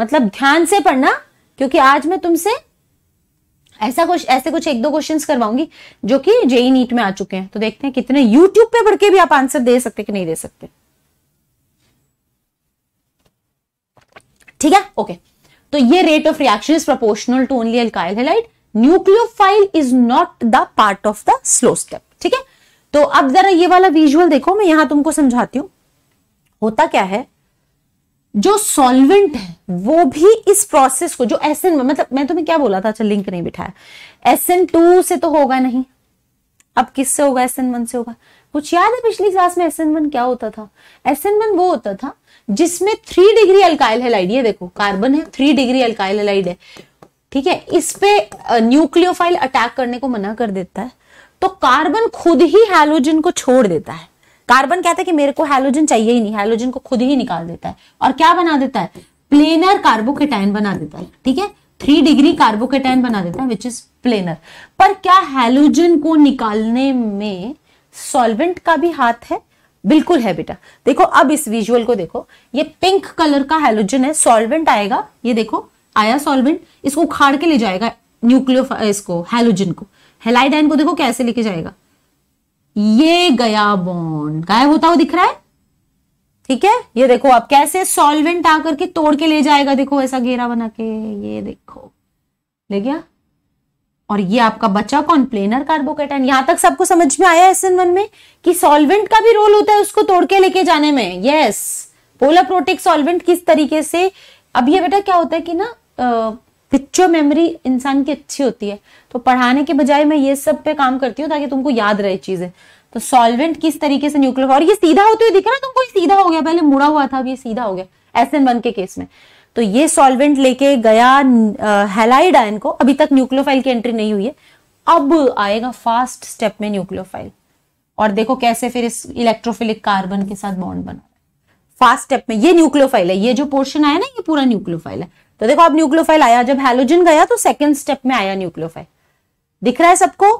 मतलब ध्यान से पढ़ना क्योंकि आज मैं तुमसे ऐसा कुछ ऐसे कुछ एक दो क्वेश्चन करवाऊंगी जो कि जेई नीट में आ चुके हैं तो देखते हैं कितने यूट्यूब पे पढ़ के भी आप आंसर दे सकते कि नहीं दे सकते ठीक है ओके तो ये rate of reaction is proportional to only alkyl nucleophile is not the part of the slow step ठीक है तो अब जरा ये वाला विजुअल देखो मैं यहां तुमको समझाती हूं होता क्या है जो सॉल्वेंट है वो भी इस प्रोसेस को जो एस एन मतलब मैं तुम्हें क्या बोला था अच्छा लिंक नहीं बिठाया एस एन टू से तो होगा नहीं अब किससे होगा एस एन वन से होगा कुछ याद है पिछली क्लास में एस एन वन क्या होता था एस एन वन वो होता था जिसमें थ्री डिग्री अल्काइल हेलाइड ये देखो कार्बन है थ्री डिग्री अल्काइल हेलाइड है ठीक है इस पे न्यूक्लियोफाइल अटैक करने को मना कर देता है तो कार्बन खुद ही हेलोजन को छोड़ देता है कार्बन कहता है कि मेरे को हेलोजन चाहिए ही नहीं हेलोजन को खुद ही निकाल देता है और क्या बना देता है प्लेनर कार्बोकेटाइन बना देता है ठीक है थ्री डिग्री कार्बोकेटाइन बना देता है विच इज प्लेनर पर क्या हेलोजन को निकालने में सॉल्वेंट का भी हाथ है बिल्कुल है बेटा देखो अब इस विजुअल को देखो ये पिंक कलर का हेलोजन है सॉल्वेंट आएगा ये देखो आया सॉल्वेंट इसको उखाड़ के ले जाएगा न्यूक्लियो इसको हेलोजन को हेलाइडाइन को देखो कैसे लेके जाएगा ये गया बॉन्ड गायब होता हुआ दिख रहा है ठीक है ये देखो आप कैसे सॉल्वेंट आकर के तोड़ के ले जाएगा देखो ऐसा घेरा बना के ये देखो ले गया और ये आपका बचा कौन प्लेनर कार्बोकेटाइन यहां तक सबको समझ में आया एस एन वन में कि सॉल्वेंट का भी रोल होता है उसको तोड़ के लेके जाने में यस पोलाप्रोटिक सॉल्वेंट किस तरीके से अब ये बेटा क्या होता है कि ना पिक्चर मेमोरी इंसान की अच्छी होती है तो पढ़ाने के बजाय मैं ये सब पे काम करती हूँ ताकि तुमको याद रहे चीजें तो सॉल्वेंट किस तरीके से न्यूक्लियर और ये सीधा होते हुए दिख रहा है तुमको सीधा हो गया पहले मुड़ा हुआ था अब ये सीधा हो गया एस एन वन के केस में तो ये सॉल्वेंट लेके गया हेलाइड आयन को अभी तक न्यूक्लियोफाइल की एंट्री नहीं हुई है अब आएगा फास्ट स्टेप में न्यूक्लियोफाइल और देखो कैसे फिर इस इलेक्ट्रोफिलिक कार्बन के साथ बॉन्ड बना फास्ट स्टेप में ये न्यूक्लियोफाइल है ये जो पोर्शन आया ना ये पूरा न्यूक्लियोफाइल है तो देखो अब न्यूक्लियोफाइल आया जब हेलोजन गया तो सेकेंड स्टेप में आया न्यूक्लियोफाइल दिख रहा है सबको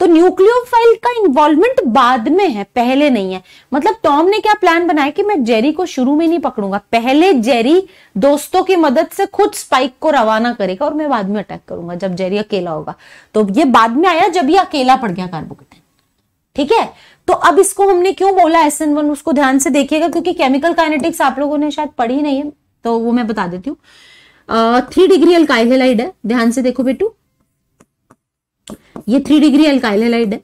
तो न्यूक्लियोफाइल का इन्वॉल्वमेंट बाद में है पहले नहीं है मतलब टॉम ने क्या प्लान बनाया कि मैं जेरी को शुरू में नहीं पकड़ूंगा पहले जेरी दोस्तों की मदद से खुद स्पाइक को रवाना करेगा और मैं बाद में अटैक करूंगा जब जेरी अकेला होगा तो ये बाद में आया जब ये अकेला पड़ गया कार्बोकेटन ठीक है तो अब इसको हमने क्यों बोला एस एन वन उसको ध्यान से देखिएगा क्योंकि केमिकल काइनेटिक्स आप लोगों ने शायद पढ़ी नहीं है तो वो मैं बता देती हूँ थ्री डिग्री अल्काइलाइड है ध्यान से देखो बेटू ये थ्री डिग्री अल्काइलाइड है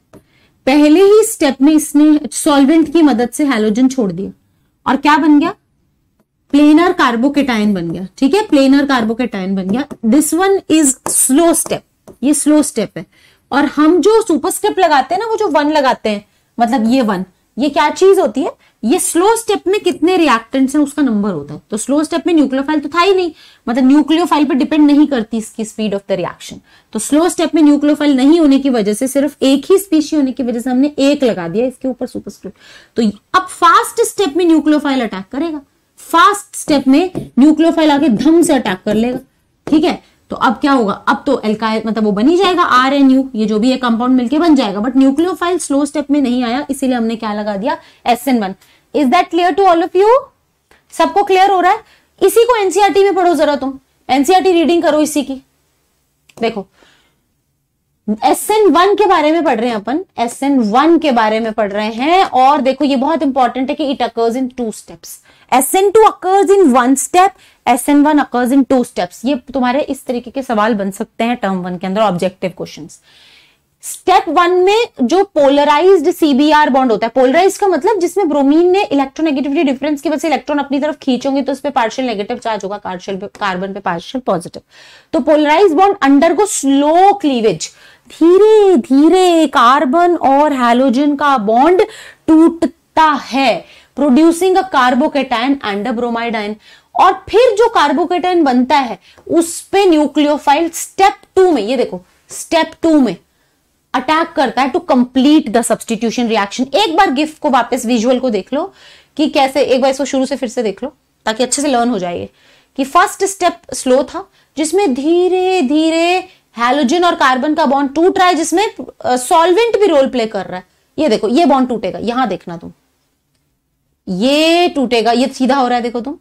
पहले ही स्टेप में इसने सॉल्वेंट की मदद से हेलोजन छोड़ दिया और क्या बन गया प्लेनर कार्बोकेटाइन बन गया ठीक है प्लेनर कार्बोकेटाइन बन गया this one is slow step ये स्लो स्टेप है और हम जो सुपर स्टेप लगाते हैं ना वो जो वन लगाते हैं मतलब ये वन ये क्या चीज होती है ये स्लो स्टेप में कितने रिएक्टेंट्स हैं उसका नंबर होता है तो स्लो स्टेप में न्यूक्लियोफाइल तो था ही नहीं मतलब न्यूक्लियोफाइल पर डिपेंड नहीं करती इसकी स्पीड ऑफ द रिएक्शन तो स्लो स्टेप में न्यूक्लियोफाइल नहीं होने की वजह से सिर्फ एक ही स्पीशी होने की वजह से हमने एक लगा दिया इसके ऊपर सुपरस्क्रिप्ट तो अब फास्ट स्टेप में न्यूक्लियोफाइल अटैक करेगा फास्ट स्टेप में न्यूक्लियोफाइल आके धम से अटैक कर लेगा ठीक है तो अब क्या होगा अब तो एल्का मतलब वो बन ही जाएगा आर एन यू ये जो भी है कंपाउंड मिलके बन जाएगा बट न्यूक्लियोफाइल स्लो स्टेप में नहीं आया इसीलिए हमने क्या लगा दिया S N one is that clear to all of you सबको क्लियर हो रहा है इसी को एनसीआरटी e में पढ़ो जरा तुम एनसीआरटी रीडिंग e करो इसी की देखो एस एन वन के बारे में पढ़ रहे हैं अपन एस एन वन के बारे में पढ़ रहे हैं और देखो ये बहुत इंपॉर्टेंट है कि it occurs in two steps S N two occurs in one step S N one occurs in two steps ये तुम्हारे इस तरीके के सवाल बन सकते हैं टर्म वन के अंदर ऑब्जेक्टिव क्वेश्चन स्टेप वन में जो पोलराइज्ड सीबीआर बॉन्ड होता है पोलराइज का मतलब जिसमें ब्रोमीन ने इलेक्ट्रोनेगेटिविटी डिफरेंस की वजह से इलेक्ट्रॉन अपनी तरफ खींचोगे तो उस पर पार्शियल नेगेटिव चार्ज होगा पार्शियल कार्बन पे पार्शियल पॉजिटिव तो polarise bond undergo slow cleavage धीरे धीरे कार्बन और हैलोजन का बॉन्ड टूटता है producing a carbocation and a bromide bromide ion और फिर जो कार्बोकेटन बनता है उस पे न्यूक्लियोफाइल स्टेप टू में ये देखो स्टेप टू में अटैक करता है to complete the substitution reaction एक बार गिफ्ट को वापस विजुअल को देख लो कि कैसे एक बार इसको शुरू से फिर से देख लो ताकि अच्छे से लर्न हो जाएगी कि फर्स्ट स्टेप स्लो था जिसमें धीरे धीरे हेलोजन और कार्बन का बॉन्ड टूट रहा है जिसमें सॉल्वेंट भी रोल प्ले कर रहा है ये देखो ये बॉन्ड टूटेगा यहां देखना तुम ये टूटेगा ये सीधा हो रहा है देखो तुम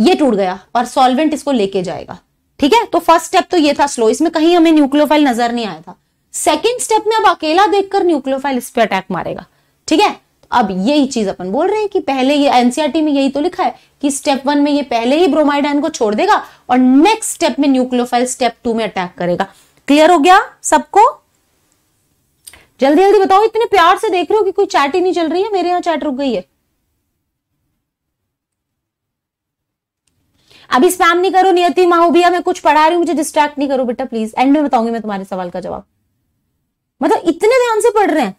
ये टूट गया और सॉल्वेंट इसको लेके जाएगा ठीक है तो फर्स्ट स्टेप तो ये था स्लो इसमें कहीं हमें न्यूक्लियोफाइल नजर नहीं आया था सेकेंड स्टेप में अब अकेला देखकर न्यूक्लियोफाइल इस पर अटैक मारेगा ठीक है अब यही चीज अपन बोल रहे हैं कि पहले ये एनसीआरटी e में यही तो लिखा है कि स्टेप वन में ये पहले ही ब्रोमाइड आयन को छोड़ देगा और नेक्स्ट स्टेप में न्यूक्लियोफाइल स्टेप टू में अटैक करेगा क्लियर हो गया सबको जल्दी जल्दी बताओ इतने प्यार से देख रहे हो कि कोई चैट ही नहीं चल रही है मेरे यहां चैट रुक गई है अभी स्पैम नहीं करो नियति माहूबिया मैं कुछ पढ़ा रही हूँ मुझे डिस्ट्रैक्ट नहीं करो बेटा प्लीज एंड में बताऊंगी मैं तुम्हारे सवाल का जवाब मतलब इतने ध्यान से पढ़ रहे हैं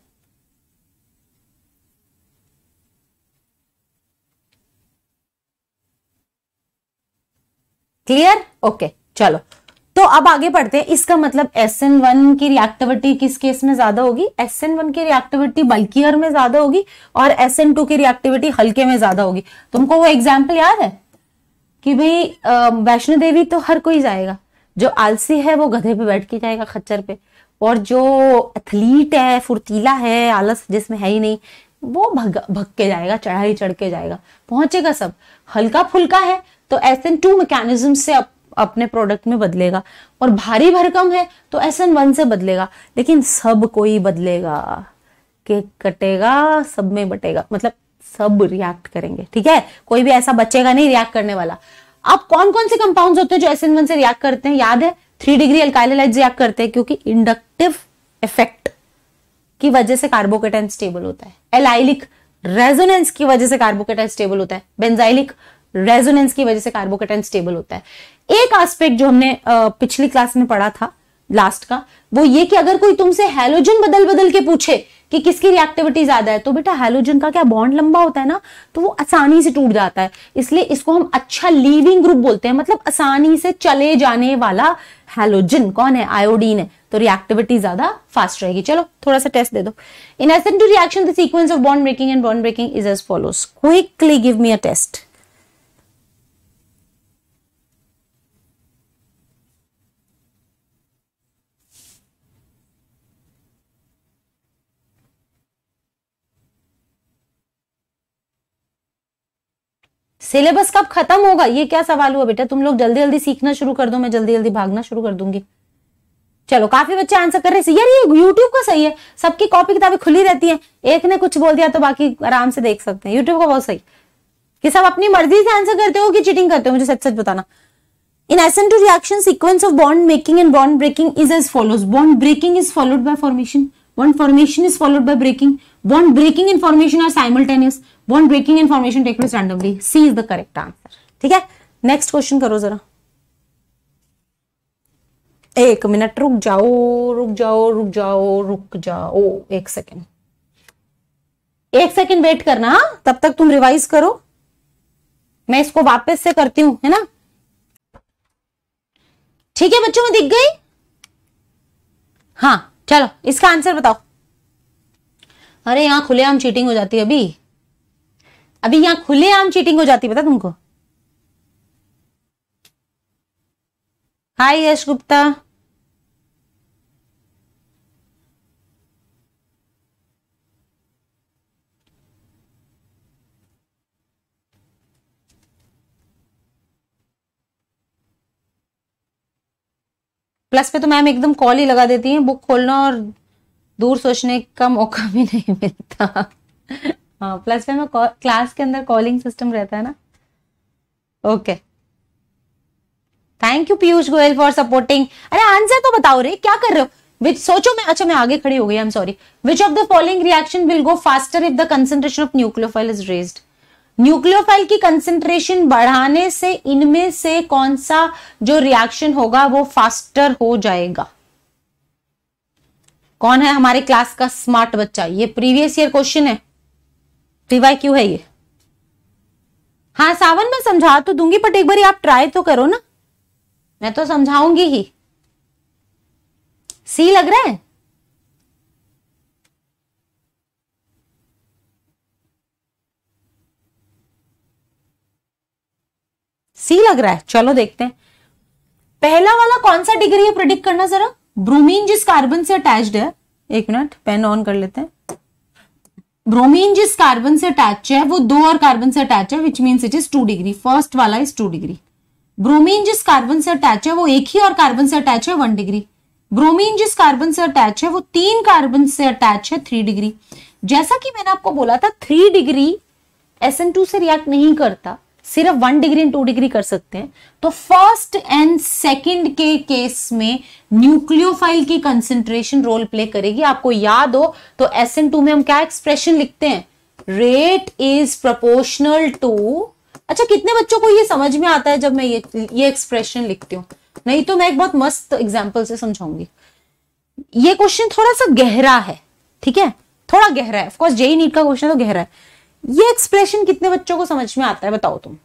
क्लियर ओके चलो तो अब आगे पढ़ते हैं इसका मतलब एस एन वन की रिएक्टिविटी किस केस में ज्यादा होगी एस एन वन की रिएक्टिविटी बल्कियर में ज्यादा होगी और एस एन टू की रिएक्टिविटी हल्के में ज्यादा होगी तुमको वो एग्जाम्पल याद है कि भाई वैष्णो देवी तो हर कोई जाएगा जो आलसी है वो गधे पे बैठ के जाएगा खच्चर पे और जो एथलीट है फुर्तीला है आलस जिसमें है ही नहीं वो भग भग के जाएगा चढ़ाई चढ़ के जाएगा पहुंचेगा सब हल्का फुल्का है तो एस एन टू मैकेनिज्म से अप, अपने प्रोडक्ट में बदलेगा और भारी भरकम है तो एस एन वन से बदलेगा लेकिन सब कोई बदलेगा केक कटेगा सब में बटेगा मतलब सब रिएक्ट करेंगे ठीक है कोई भी ऐसा बचेगा नहीं रिएक्ट करने वाला अब कौन कौन से कंपाउंड होते हैं जो एस से रिएक्ट करते हैं याद है थ्री डिग्री अल्काइलाइट रिएक्ट करते हैं क्योंकि इंडक्टिव इफेक्ट की वजह से कार्बोकेटाइन स्टेबल होता है एलाइलिक रेजोनेंस की वजह से कार्बोकेटाइन स्टेबल होता है बेंजाइलिक रेजोनेंस की वजह से कार्बोकेटाइन स्टेबल होता है एक एस्पेक्ट जो हमने पिछली क्लास में पढ़ा था लास्ट का वो ये कि अगर कोई तुमसे हेलोजन बदल बदल के पूछे कि किसकी रिएक्टिविटी ज्यादा है तो बेटा हेलोजन का क्या बॉन्ड लंबा होता है ना तो वो आसानी से टूट जाता है इसलिए इसको हम अच्छा लीविंग ग्रुप बोलते हैं मतलब आसानी से चले जाने वाला हेलोजन कौन है आयोडीन है तो रिएक्टिविटी ज्यादा फास्ट रहेगी चलो थोड़ा सा टेस्ट दे दो in S N two reaction the sequence of bond breaking and bond breaking is as follows quickly give me a test syllabus कब खत्म होगा ये क्या सवाल हुआ बेटा तुम लोग जल्दी जल्दी सीखना शुरू कर दो मैं जल्दी जल्दी भागना शुरू कर दूंगी चलो काफी बच्चे आंसर कर रहे हैं ये यूट्यूब का सही है सबकी कॉपी किताबें खुली रहती हैं एक ने कुछ बोल दिया तो बाकी आराम से देख सकते हैं यूट्यूब का बहुत सही कि सब अपनी मर्जी से आंसर करते हो कि चीटिंग करते हो मुझे सच सच बताना in S N two reaction sequence of bond making and bond breaking is as follows bond breaking is followed by formation bond formation is followed by breaking bond breaking in formation are simultaneous bond breaking information take place randomly C is the correct answer ठीक है next question करो जरा एक minute रुक जाओ रुक जाओ रुक जाओ रुक जाओ एक सेकेंड एक सेकेंड वेट करना हाँ? तब तक तुम रिवाइज करो मैं इसको वापस से करती हूं है ना ठीक है बच्चों में दिख गई हाँ चलो इसका आंसर बताओ अरे यहां खुलेआम चीटिंग हो जाती है अभी अभी यहाँ खुलेआम चीटिंग हो जाती पता तुमको हाय यश गुप्ता प्लस पे तो मैम एकदम कॉल ही लगा देती हैं बुक खोलना और दूर सोचने का मौका भी नहीं मिलता हाँ प्लस वे में क्लास के अंदर कॉलिंग सिस्टम रहता है ना okay thank you Piyush Goyal for supporting अरे आंसर तो बताओ रे क्या कर रहे हो विच सोचो मैं अच्छा मैं आगे खड़ी हो गई am sorry which of the following reaction will go faster if the concentration of nucleophile is raise nucleophile की कंसेंट्रेशन बढ़ाने से इनमें से कौन सा जो रिएक्शन होगा वो फास्टर हो जाएगा कौन है हमारे क्लास का स्मार्ट बच्चा ये प्रीवियस ईयर क्वेश्चन है पीवाई क्यू है ये हाँ सावन मैं समझा तो दूंगी बट एक बार आप ट्राई तो करो ना मैं तो समझाऊंगी ही सी लग रहा है सी लग रहा है चलो देखते हैं पहला वाला कौन सा डिग्री है प्रिडिक्ट करना जरा ब्रूमीन जिस कार्बन से अटैच्ड है एक मिनट पेन ऑन कर लेते हैं ब्रोमीन जिस कार्बन से अटैच है वो दो और कार्बन से अटैच है which means it is two degree first वाला इज टू डिग्री ब्रोमीन जिस कार्बन से अटैच है वो एक ही और कार्बन से अटैच है वन डिग्री ब्रोमीन जिस कार्बन से अटैच है वो तीन कार्बन से अटैच है थ्री डिग्री जैसा कि मैंने आपको बोला था थ्री डिग्री एस से रिएक्ट नहीं करता सिर्फ one degree and two degree कर सकते हैं तो फर्स्ट एंड सेकंड के केस में न्यूक्लियोफाइल की कंसेंट्रेशन रोल प्ले करेगी आपको याद हो तो एस एन टू में हम क्या एक्सप्रेशन लिखते हैं रेट इज प्रपोर्शनल टू अच्छा कितने बच्चों को ये समझ में आता है जब मैं ये ये एक्सप्रेशन लिखती हूँ नहीं तो मैं एक बहुत मस्त एग्जाम्पल से समझाऊंगी ये क्वेश्चन थोड़ा सा गहरा है ठीक है थोड़ा गहरा है ऑफकोर्स जेई नीट का क्वेश्चन तो गहरा है ये एक्सप्रेशन कितने बच्चों को समझ में आता है बताओ तुम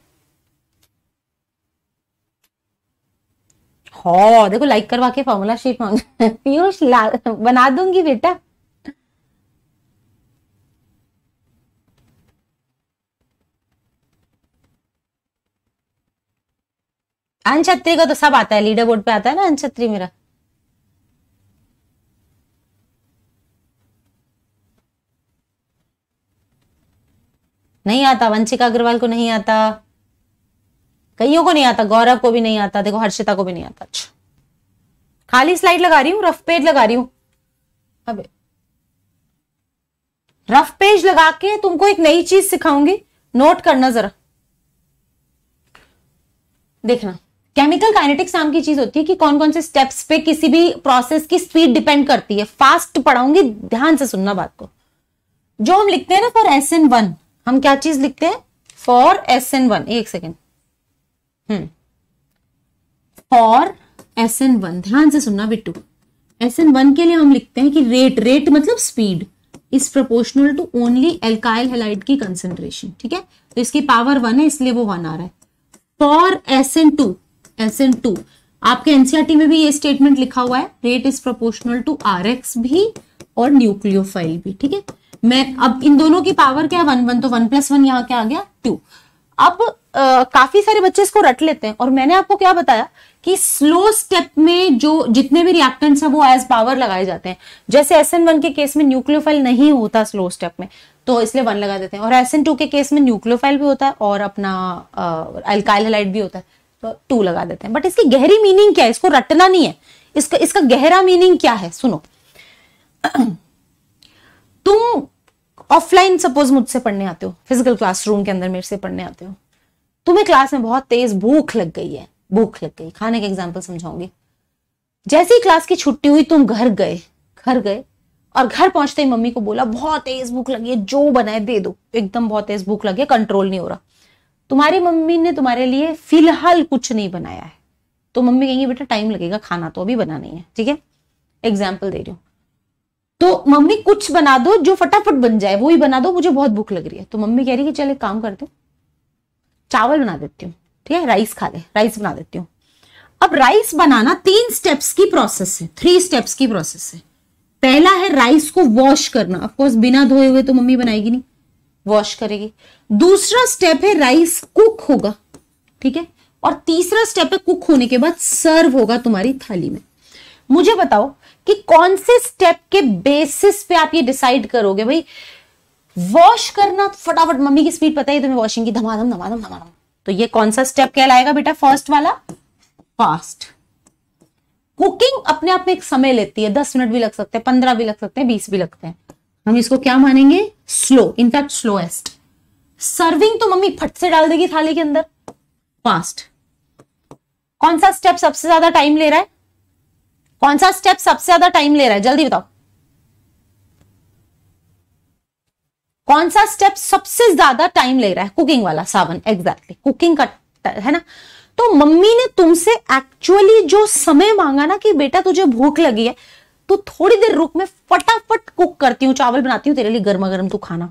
हो देखो लाइक करवा के फॉर्मूला शीट मांग पीयूष बना दूंगी बेटा छत्री का तो सब आता है लीडर बोर्ड पे आता है ना छत्री मेरा नहीं आता वंशिका अग्रवाल को नहीं आता कईयों को नहीं आता गौरव को भी नहीं आता देखो हर्षिता को भी नहीं आता अच्छा खाली स्लाइड लगा रही हूँ रफ पेज लगा रही हूँ अबे रफ पेज लगा के तुमको एक नई चीज सिखाऊंगी नोट करना जरा देखना केमिकल काइनेटिक्स नाम की चीज होती है कि कौन कौन से स्टेप्स पे किसी भी प्रोसेस की स्पीड डिपेंड करती है फास्ट पढ़ाऊंगी ध्यान से सुनना बात को जो हम लिखते हैं ना फॉर एस एन वन हम क्या चीज लिखते हैं फॉर एस एन वन एक second for S N one ध्यान से सुनना बिट्टू एस एन वन के लिए हम लिखते हैं कि रेट रेट मतलब speed is proportional to only alkyl halide की कंसेंट्रेशन ठीक है तो इसकी पावर वन है इसलिए वो वन आ रहा है for S N two S N two आपके एनसीआरटी e में भी ये स्टेटमेंट लिखा हुआ है rate is proportional to R X भी और न्यूक्लियोफाइल भी ठीक है मैं अब इन दोनों की पावर क्या है वन वन तो वन प्लस वन यहाँ क्या आ गया टू अब आ, काफी सारे बच्चे इसको रट लेते हैं और मैंने आपको क्या बताया कि स्लो स्टेप में जो जितने भी रिएक्टेंट्स हैं वो एज पावर लगाए जाते हैं जैसे एस एन वन के केस में न्यूक्लियोफाइल नहीं होता स्लो स्टेप में तो इसलिए वन लगा देते हैं और एस एन टू के केस में न्यूक्लियोफाइल भी होता है और अपना अल्काइल भी होता है तो टू लगा देते हैं बट इसकी गहरी मीनिंग क्या है इसको रटना नहीं है इसका इसका गहरा मीनिंग क्या है सुनो तुम ऑफलाइन सपोज मुझसे पढ़ने आते हो फिजिकल क्लासरूम के अंदर मेरे से पढ़ने आते हो तुम्हें क्लास में बहुत तेज भूख लग गई है भूख लग गई खाने का एग्जाम्पल समझाऊंगी जैसे ही क्लास की छुट्टी हुई तुम घर गए घर गए और घर पहुंचते ही मम्मी को बोला बहुत तेज भूख लगी है जो बनाए दे दो एकदम बहुत तेज भूख लगी है कंट्रोल नहीं हो रहा तुम्हारी मम्मी ने तुम्हारे लिए फिलहाल कुछ नहीं बनाया है तो मम्मी कहेंगी बेटा टाइम लगेगा खाना तो अभी बना नहीं है ठीक है एग्जाम्पल दे रही हूँ तो मम्मी कुछ बना दो जो फटाफट बन जाए वो ही बना दो मुझे बहुत भूख लग रही है तो मम्मी कह रही है चल एक काम करते चावल बना देती हूँ ठीक है राइस खा ले राइस बना देती हूँ अब राइस बनाना तीन स्टेप्स की प्रोसेस है थ्री स्टेप्स की प्रोसेस है पहला है राइस को वॉश करना ऑफकोर्स बिना धोए हुए तो मम्मी बनाएगी नहीं वॉश करेगी दूसरा स्टेप है राइस कुक होगा ठीक है और तीसरा स्टेप है कुक होने के बाद सर्व होगा तुम्हारी थाली में मुझे बताओ कि कौन से स्टेप के बेसिस पे आप ये डिसाइड करोगे भाई वॉश करना फटाफट मम्मी की स्पीड पता ही तुम्हें वॉशिंग की धमाधम धमाधम धमाधम तो ये कौन सा स्टेप कहलाएगा बेटा फर्स्ट वाला फास्ट कुकिंग अपने आप में एक समय लेती है दस मिनट भी लग सकते हैं पंद्रह भी लग सकते हैं बीस भी लगते हैं हम इसको क्या मानेंगे स्लो इनफैक्ट स्लोएस्ट सर्विंग तो मम्मी फट से डाल देगी थाली के अंदर फास्ट कौन सा स्टेप सबसे ज्यादा टाइम ले रहा है कौन सा स्टेप सबसे ज्यादा टाइम ले रहा है जल्दी बताओ कौन सा स्टेप सबसे ज्यादा टाइम ले रहा है कुकिंग वाला सावन एग्जैक्टली कुकिंग का है ना तो मम्मी ने तुमसे एक्चुअली जो समय मांगा ना कि बेटा तुझे भूख लगी है तो थोड़ी देर रुक में फटाफट कुक करती हूँ चावल बनाती हूँ तेरे लिए गर्मा गर्म तू खाना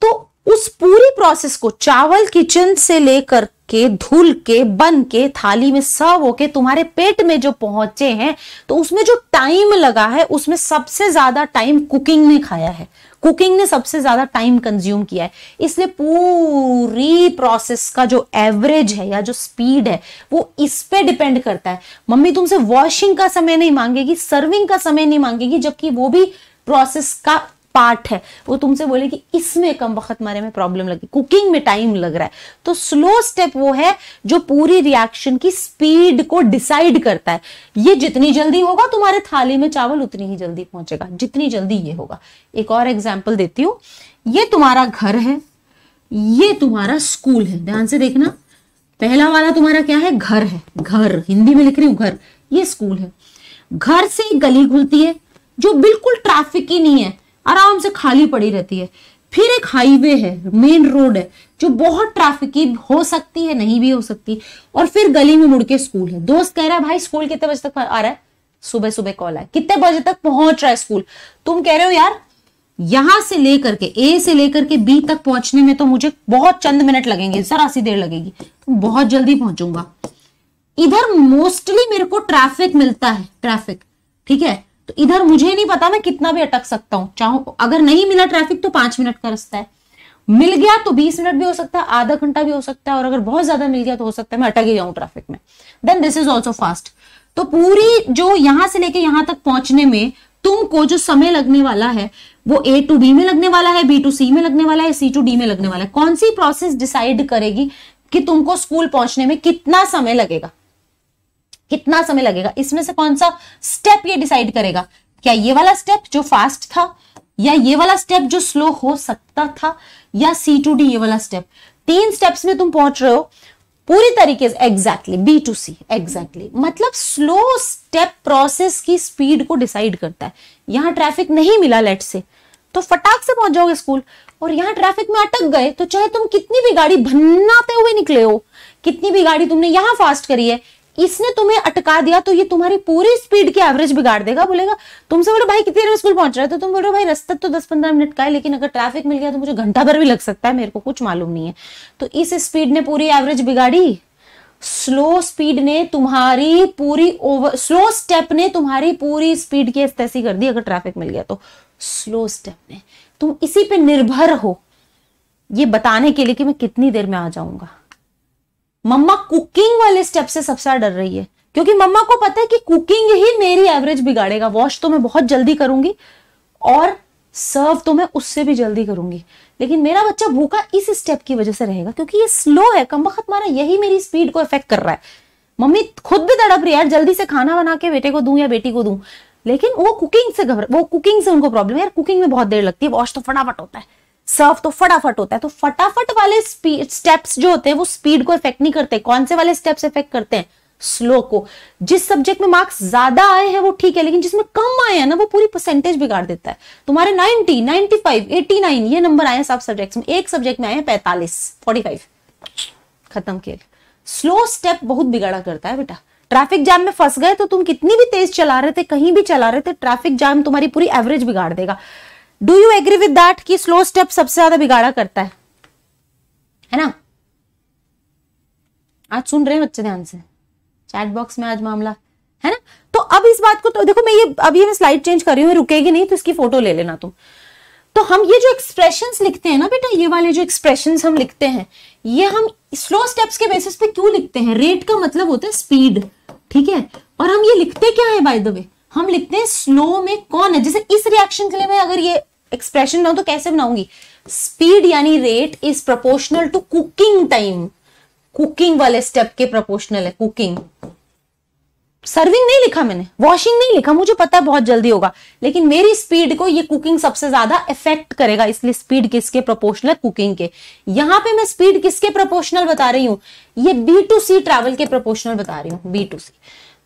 तो उस पूरी प्रोसेस को चावल किचन से लेकर के धुल के बन के थाली में सर्व होके तुम्हारे पेट में जो पहुंचे हैं तो उसमें जो टाइम लगा है उसमें सबसे ज्यादा टाइम कुकिंग ने खाया है कुकिंग ने सबसे ज्यादा टाइम कंज्यूम किया है इसलिए पूरी प्रोसेस का जो एवरेज है या जो स्पीड है वो इस पे डिपेंड करता है मम्मी तुमसे वॉशिंग का समय नहीं मांगेगी सर्विंग का समय नहीं मांगेगी जबकि वो भी प्रोसेस का पार्ट है वो तुमसे बोले कि इसमें कम वक्त मारे में प्रॉब्लम लगी कुकिंग में टाइम लग रहा है तो स्लो स्टेप वो है जो पूरी रिएक्शन की स्पीड को डिसाइड करता है ये जितनी जल्दी होगा तुम्हारे थाली में चावल उतनी ही जल्दी पहुंचेगा जितनी जल्दी ये होगा एक और एग्जाम्पल देती हूँ ये तुम्हारा घर है ये तुम्हारा स्कूल है ध्यान से देखना पहला वाला तुम्हारा क्या है घर है घर हिंदी में लिख रही हूं घर ये स्कूल है घर से एक गली खुलती है जो बिल्कुल ट्रैफिक ही नहीं है आराम से खाली पड़ी रहती है फिर एक हाईवे है मेन रोड है जो बहुत ट्रैफिक की हो सकती है नहीं भी हो सकती और फिर गली में मुड़ के स्कूल है दोस्त कह रहा है भाई स्कूल कितने बजे तक आ रहा है सुबह सुबह कॉल आया कितने बजे तक पहुंच रहा है स्कूल तुम कह रहे हो यार यहां से लेकर के ए से लेकर के बी तक पहुंचने में तो मुझे बहुत चंद मिनट लगेंगे जरा सी देर लगेगी तो बहुत जल्दी पहुंचूंगा इधर मोस्टली मेरे को ट्रैफिक मिलता है ट्रैफिक ठीक है तो इधर मुझे नहीं पता मैं कितना भी अटक सकता हूँ चाहो अगर नहीं मिला ट्रैफिक तो पांच मिनट का रास्ता है मिल गया तो बीस मिनट भी हो सकता है आधा घंटा भी हो सकता है और अगर बहुत ज्यादा मिल गया तो हो सकता है मैं अटक ही जाऊं ट्रैफिक में then this is also fast तो पूरी जो यहां से लेके यहां तक पहुंचने में तुमको जो समय लगने वाला है वो ए टू बी में लगने वाला है बी टू सी में लगने वाला है सी टू डी में लगने वाला है कौन सी प्रोसेस डिसाइड करेगी कि तुमको स्कूल पहुंचने में कितना समय लगेगा कितना समय लगेगा इसमें से कौन सा स्टेप ये डिसाइड करेगा क्या ये वाला स्टेप जो फास्ट था या ये वाला स्टेप जो स्लो हो सकता था या सी टू डी ये वाला स्टेप तीन स्टेप्स में तुम पहुंच रहे हो पूरी तरीके से exactly B to C exactly मतलब स्लो स्टेप प्रोसेस की स्पीड को डिसाइड करता है यहां ट्रैफिक नहीं मिला लेट से तो फटाक से पहुंच जाओगे स्कूल और यहां ट्रैफिक में अटक गए तो चाहे तुम कितनी भी गाड़ी भन्नाते हुए निकले हो कितनी भी गाड़ी तुमने यहां फास्ट करी है इसने तुम्हें अटका दिया तो ये तुम्हारी पूरी स्पीड की एवरेज बिगाड़ देगा बोलेगा तुमसे बोलो भाई कितनी देर स्कूल पहुंच रहा है तो तुम बोलो भाई रास्ता तो दस पंद्रह मिनट का है लेकिन अगर ट्रैफिक मिल गया तो मुझे घंटा भर भी लग सकता है मेरे को कुछ मालूम नहीं है तो इस स्पीड ने पूरी एवरेज बिगाड़ी स्लो स्पीड ने तुम्हारी पूरी ओवर स्लो स्टेप ने तुम्हारी पूरी स्पीड की तैसी कर दी अगर ट्रैफिक मिल गया तो स्लो स्टेप ने तुम इसी पे निर्भर हो ये बताने के लिए कि मैं कितनी देर में आ जाऊंगा मम्मा कुकिंग वाले स्टेप से सबसे डर रही है क्योंकि मम्मा को पता है कि कुकिंग ही मेरी एवरेज बिगाड़ेगा वॉश तो मैं बहुत जल्दी करूंगी और सर्व तो मैं उससे भी जल्दी करूंगी लेकिन मेरा बच्चा भूखा इस स्टेप की वजह से रहेगा क्योंकि ये स्लो है कम वक्त मारा यही मेरी स्पीड को इफेक्ट कर रहा है मम्मी खुद भी तड़प रही है यार जल्दी से खाना बना के बेटे को दूं या बेटी को दूं लेकिन वो कुकिंग से घबरा वो कुकिंग से उनको प्रॉब्लम है यार कुकिंग में बहुत देर लगती है वॉश तो फटाफट होता है सर्व तो फटाफट होता है तो फटाफट वाले स्टेप्स जो होते हैं वो स्पीड को इफेक्ट नहीं करते कौन से वाले स्टेप्स इफेक्ट करते हैं स्लो को जिस सब्जेक्ट में मार्क्स ज्यादा आए हैं वो ठीक है लेकिन जिसमें कम आए हैं ना वो पूरी परसेंटेज बिगाड़ देता है तुम्हारे 90, 95, 89 ये नंबर आए हैं सब सब्जेक्ट्स में एक सब्जेक्ट में आए हैं फोर्टी फाइव खत्म खेल स्लो स्टेप बहुत बिगाड़ा करता है बेटा ट्रैफिक जाम में फंस गए तो तुम कितनी भी तेज चला रहे थे कहीं भी चला रहे थे ट्रैफिक जाम तुम्हारी पूरी एवरेज बिगाड़ देगा do you agree with that कि स्लो स्टेप सबसे ज्यादा बिगाड़ा करता है है ना आज सुन रहे हैं बच्चे ध्यान से चैट बॉक्स में आज मामला है ना तो अब इस बात को तो देखो मैं ये अभी मैं स्लाइड चेंज कर रही हूं रुकेगी नहीं तो इसकी फोटो ले लेना तुम तो हम ये जो एक्सप्रेशंस लिखते हैं ना बेटा ये वाले जो एक्सप्रेशंस हम लिखते हैं ये हम स्लो स्टेप्स के बेसिस पे क्यों लिखते हैं रेट का मतलब होता है स्पीड ठीक है और हम ये लिखते क्या है बाय द वे हम लिखते हैं स्लो में कौन है जैसे इस रिएक्शन के लिए मैं अगर ये एक्सप्रेशन बनाऊ तो कैसे बनाऊंगी स्पीड यानी rate is proportional to cooking time cooking वाले स्टेप के प्रोपोर्शनल है कुकिंग सर्विंग नहीं लिखा मैंने वॉशिंग नहीं लिखा मुझे पता है बहुत जल्दी होगा लेकिन मेरी स्पीड को ये कुकिंग सबसे ज्यादा इफेक्ट करेगा इसलिए स्पीड किसके प्रोपोर्शनल कुकिंग के यहां पे मैं स्पीड किसके प्रोपोर्शनल बता रही हूं ये बी टू सी ट्रेवल के प्रोपोर्शनल बता रही हूँ बी टू सी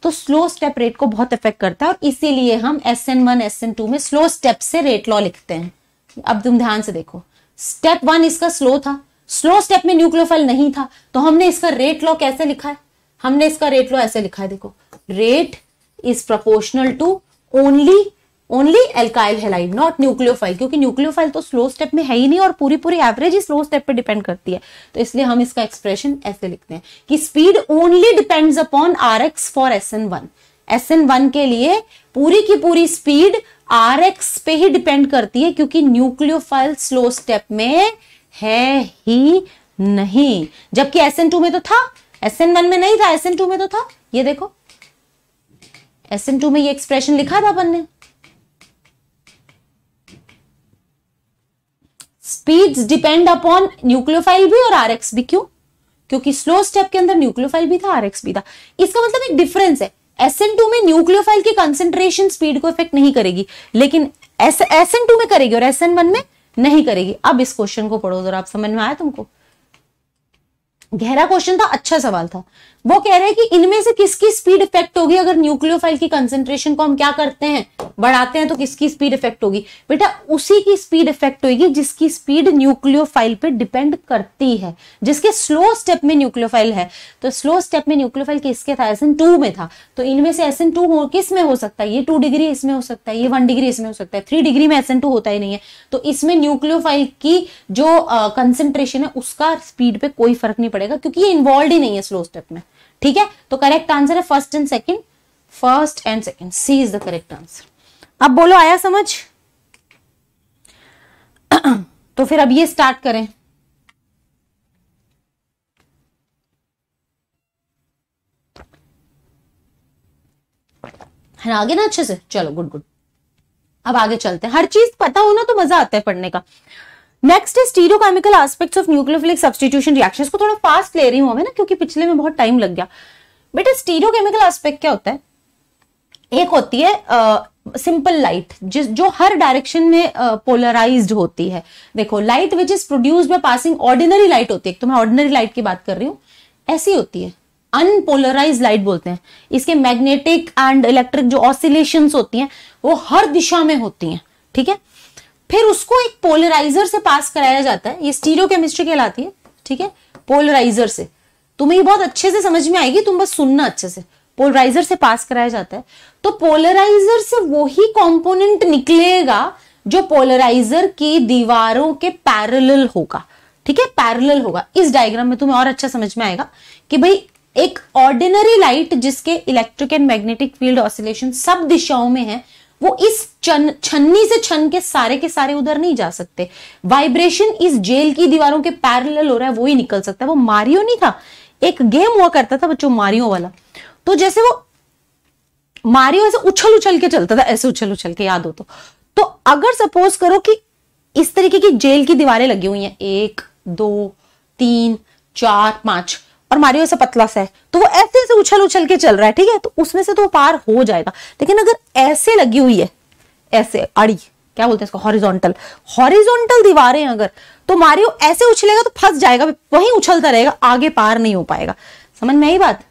तो स्लो स्टेप रेट को बहुत इफेक्ट करता है और इसीलिए हम S N one S N two में स्लो स्टेप से रेट लॉ लिखते हैं अब तुम ध्यान से देखो स्टेप वन इसका स्लो था स्लो स्टेप में न्यूक्लियोफाइल नहीं था तो हमने इसका रेट लॉ कैसे लिखा है हमने इसका रेट लॉ ऐसे लिखा है देखो rate is proportional to only only alkyl halide not nucleophile क्योंकि न्यूक्लियोफाइल तो स्लो स्टेप में है ही नहीं और पूरी पूरी एवरेज ही स्लो स्टेप पे डिपेंड करती है तो इसलिए हम इसका एक्सप्रेशन ऐसे लिखते हैं कि speed only depends upon R X for S N one S N one के लिए पूरी की पूरी स्पीड आर एक्स पे ही डिपेंड करती है क्योंकि न्यूक्लियोफाइल स्लो स्टेप में है ही नहीं जबकि एस एन टू में तो था एस एन वन में नहीं था एस एन टू में तो था ये देखो एस एन टू में ये एक्सप्रेशन लिखा था अपन ने स्पीड्स डिपेंड अपॉन न्यूक्लियोफाइल भी और आरएक्स भी क्यों क्योंकि स्लो स्टेप के अंदर न्यूक्लियोफाइल भी था आरएक्स भी था इसका मतलब एक डिफरेंस है एसएन टू में न्यूक्लियोफाइल की कंसेंट्रेशन स्पीड को इफेक्ट नहीं करेगी लेकिन एसएन टू में करेगी और एसएन वन में नहीं करेगी अब इस क्वेश्चन को पढ़ो जरा आप समझ में आया तुमको गहरा क्वेश्चन था अच्छा सवाल था वो कह रहे हैं कि इनमें से किसकी स्पीड इफेक्ट होगी अगर न्यूक्लियोफाइल की कंसेंट्रेशन को हम क्या करते हैं बढ़ाते हैं तो किसकी स्पीड इफेक्ट होगी बेटा उसी की स्पीड इफेक्ट होगी जिसकी स्पीड न्यूक्लियोफाइल पे डिपेंड करती है जिसके स्लो स्टेप में न्यूक्लियोफाइल है तो स्लो स्टेप में न्यूक्लियोफाइल किसके था एसन टू में था तो इनमें से एसन टू हो किस में हो सकता है ये टू डिग्री इसमें हो सकता है ये वन डिग्री इसमें हो सकता है थ्री डिग्री में एसन टू होता ही नहीं है तो इसमें न्यूक्लियोफाइल की जो कंसेंट्रेशन है उसका स्पीड पर कोई फर्क नहीं पड़ेगा क्योंकि ये इन्वॉल्व ही नहीं है स्लो स्टेप में ठीक है तो करेक्ट आंसर है first and second first and second C is the correct answer अब बोलो आया समझ तो फिर अब ये स्टार्ट करें है ना आगे ना अच्छे से चलो गुड गुड अब आगे चलते हैं हर चीज पता हो ना तो मजा आता है पढ़ने का नेक्स्ट है stereochemical aspects of nucleophilic substitution reactions को थोड़ा फास्ट ले रही हूं मैं ना क्योंकि पिछले में बहुत टाइम लग गया बेटा स्टीरियोकेमिकल एस्पेक्ट क्या होता है एक होती है सिंपल लाइट जिस जो हर डायरेक्शन में पोलराइज्ड uh, होती है देखो light which is produced by passing ordinary light होती है तो मैं ऑर्डिनरी लाइट की बात कर रही हूं ऐसी होती है अनपोलराइज लाइट बोलते हैं इसके मैग्नेटिक एंड इलेक्ट्रिक जो ऑसिलेशन होती हैं वो हर दिशा में होती हैं ठीक है थीके? फिर उसको एक पोलराइजर से पास कराया जाता है ये स्टीरियो केमिस्ट्री कहलाती है ठीक है पोलराइजर से तुम्हें बहुत अच्छे से समझ में आएगी तुम बस सुनना अच्छे से पोलराइजर से पास कराया जाता है तो पोलराइजर से वही कंपोनेंट निकलेगा जो पोलराइजर की दीवारों के पैरेलल होगा ठीक है पैरेलल होगा इस डायग्राम में तुम्हें और अच्छा समझ में आएगा कि भाई एक ऑर्डिनरी लाइट जिसके electric and magnetic field oscillation सब दिशाओं में है वो इस चन छन्नी से छन के सारे के सारे उधर नहीं जा सकते वाइब्रेशन इस जेल की दीवारों के पैरल हो रहा है वो ही निकल सकता है वो मारियो नहीं था एक गेम हुआ करता था बच्चों मारियो वाला तो जैसे वो मारियो ऐसे उछल उछल के चलता था ऐसे उछल उछल के याद हो तो तो अगर सपोज करो कि इस तरीके की जेल की दीवारें लगी हुई हैं एक दो तीन चार पांच और मारियो ऐसा पतला सा है तो वो ऐसे ऐसे उछल उछल के चल रहा है ठीक है तो उसमें से तो वो पार हो जाएगा लेकिन अगर ऐसे लगी हुई है ऐसे अड़ी क्या बोलते हैं इसको हॉरिजॉन्टल हॉरिजॉन्टल दीवारें अगर तो मारियो ऐसे उछलेगा तो फंस जाएगा वही उछलता रहेगा आगे पार नहीं हो पाएगा समझ में आई बात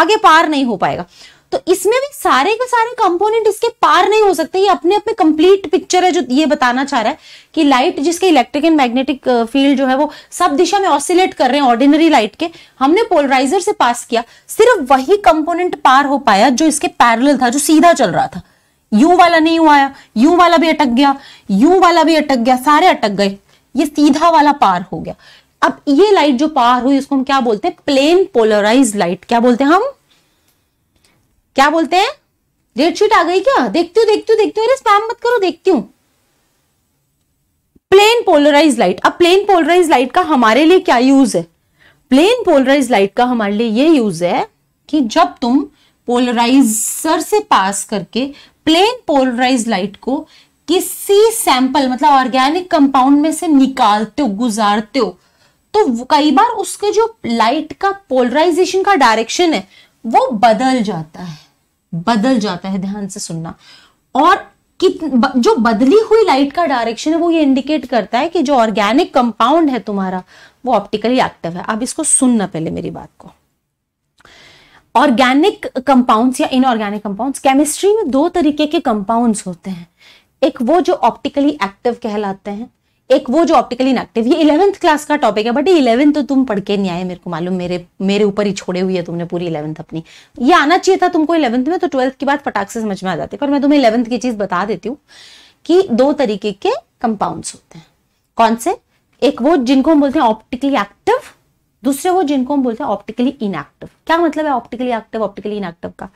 आगे पार नहीं हो पाएगा तो इसमें भी सारे के सारे कंपोनेंट इसके पार नहीं हो सकते ये अपने अपने कंप्लीट पिक्चर है जो ये बताना चाह रहा है कि लाइट जिसके इलेक्ट्रिक एंड मैग्नेटिक फील्ड जो है वो सब दिशा में ऑसिलेट कर रहे हैं ऑर्डिनरी लाइट के हमने पोलराइजर से पास किया सिर्फ वही कंपोनेंट पार हो पाया जो इसके पैरल था जो सीधा चल रहा था यू वाला नहीं हुआ यू वाला भी अटक गया यू वाला भी अटक गया सारे अटक गए ये सीधा वाला पार हो गया अब ये लाइट जो पार हुई उसको हम क्या बोलते हैं प्लेन पोलराइज लाइट क्या बोलते हैं हम क्या बोलते हैं रेड शीट आ गई क्या देखती हूँ देखती हूँ देखती हूँ अरे स्पैम मत करो देखती हूँ प्लेन पोलराइज लाइट अब प्लेन पोलराइज लाइट का हमारे लिए क्या यूज है प्लेन पोलराइज लाइट का हमारे लिए ये यूज है कि जब तुम पोलराइजर से पास करके प्लेन पोलराइज लाइट को किसी सैंपल मतलब ऑर्गेनिक कंपाउंड में से निकालते हो गुजारते हो तो कई बार उसके जो लाइट का पोलराइजेशन का डायरेक्शन है वो बदल जाता है बदल जाता है ध्यान से सुनना और कित जो बदली हुई लाइट का डायरेक्शन है वो ये इंडिकेट करता है कि जो ऑर्गेनिक कंपाउंड है तुम्हारा वो ऑप्टिकली एक्टिव है अब इसको सुनना पहले मेरी बात को ऑर्गेनिक कंपाउंड्स या इनऑर्गेनिक कंपाउंड्स केमिस्ट्री में दो तरीके के कंपाउंड्स होते हैं एक वो जो ऑप्टिकली एक्टिव कहलाते हैं एक वो जो ऑप्टिकल इनएक्टिव ये इलेवंथ क्लास का टॉपिक है बट ये इलेवंथ तो तुम पढ़ के नहीं आए मेरे को मालूम मेरे मेरे ऊपर ही छोड़े हुई है तुमने पूरी इलेवंथ अपनी ये आना चाहिए था तुमको इलेवंथ में तो ट्वेल्थ के बाद फटाक से समझ में आ जाती है पर मैं तुम्हें इलेवंथ की चीज़ बता देती हूँ कि दो तरीके के कंपाउंड्स होते हैं कौन से एक वो जिनको हम बोलते हैं ऑप्टिकली एक्टिव दूसरे वो जिनको हम बोलते हैं ऑप्टिकली इनएक्टिव क्या मतलब है ऑप्टिकली एक्टिव ऑप्टिकली इनएक्टिव का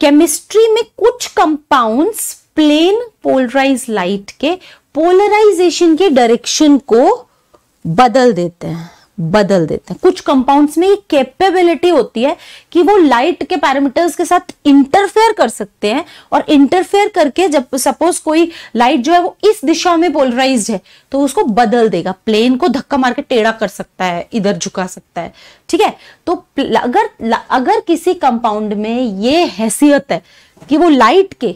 केमिस्ट्री में कुछ कंपाउंड्स प्लेन पोलराइज लाइट के पोलराइजेशन के डायरेक्शन को बदल देते हैं बदल देते हैं कुछ कंपाउंड्स में ये कैपेबिलिटी होती है कि वो लाइट के पैरामीटर्स के साथ इंटरफेयर कर सकते हैं और इंटरफेयर करके जब सपोज कोई लाइट जो है वो इस दिशा में पोलराइज है तो उसको बदल देगा प्लेन को धक्का मार के टेढ़ा कर सकता है इधर झुका सकता है ठीक है तो अगर अगर किसी कंपाउंड में ये हैसियत है कि वो लाइट के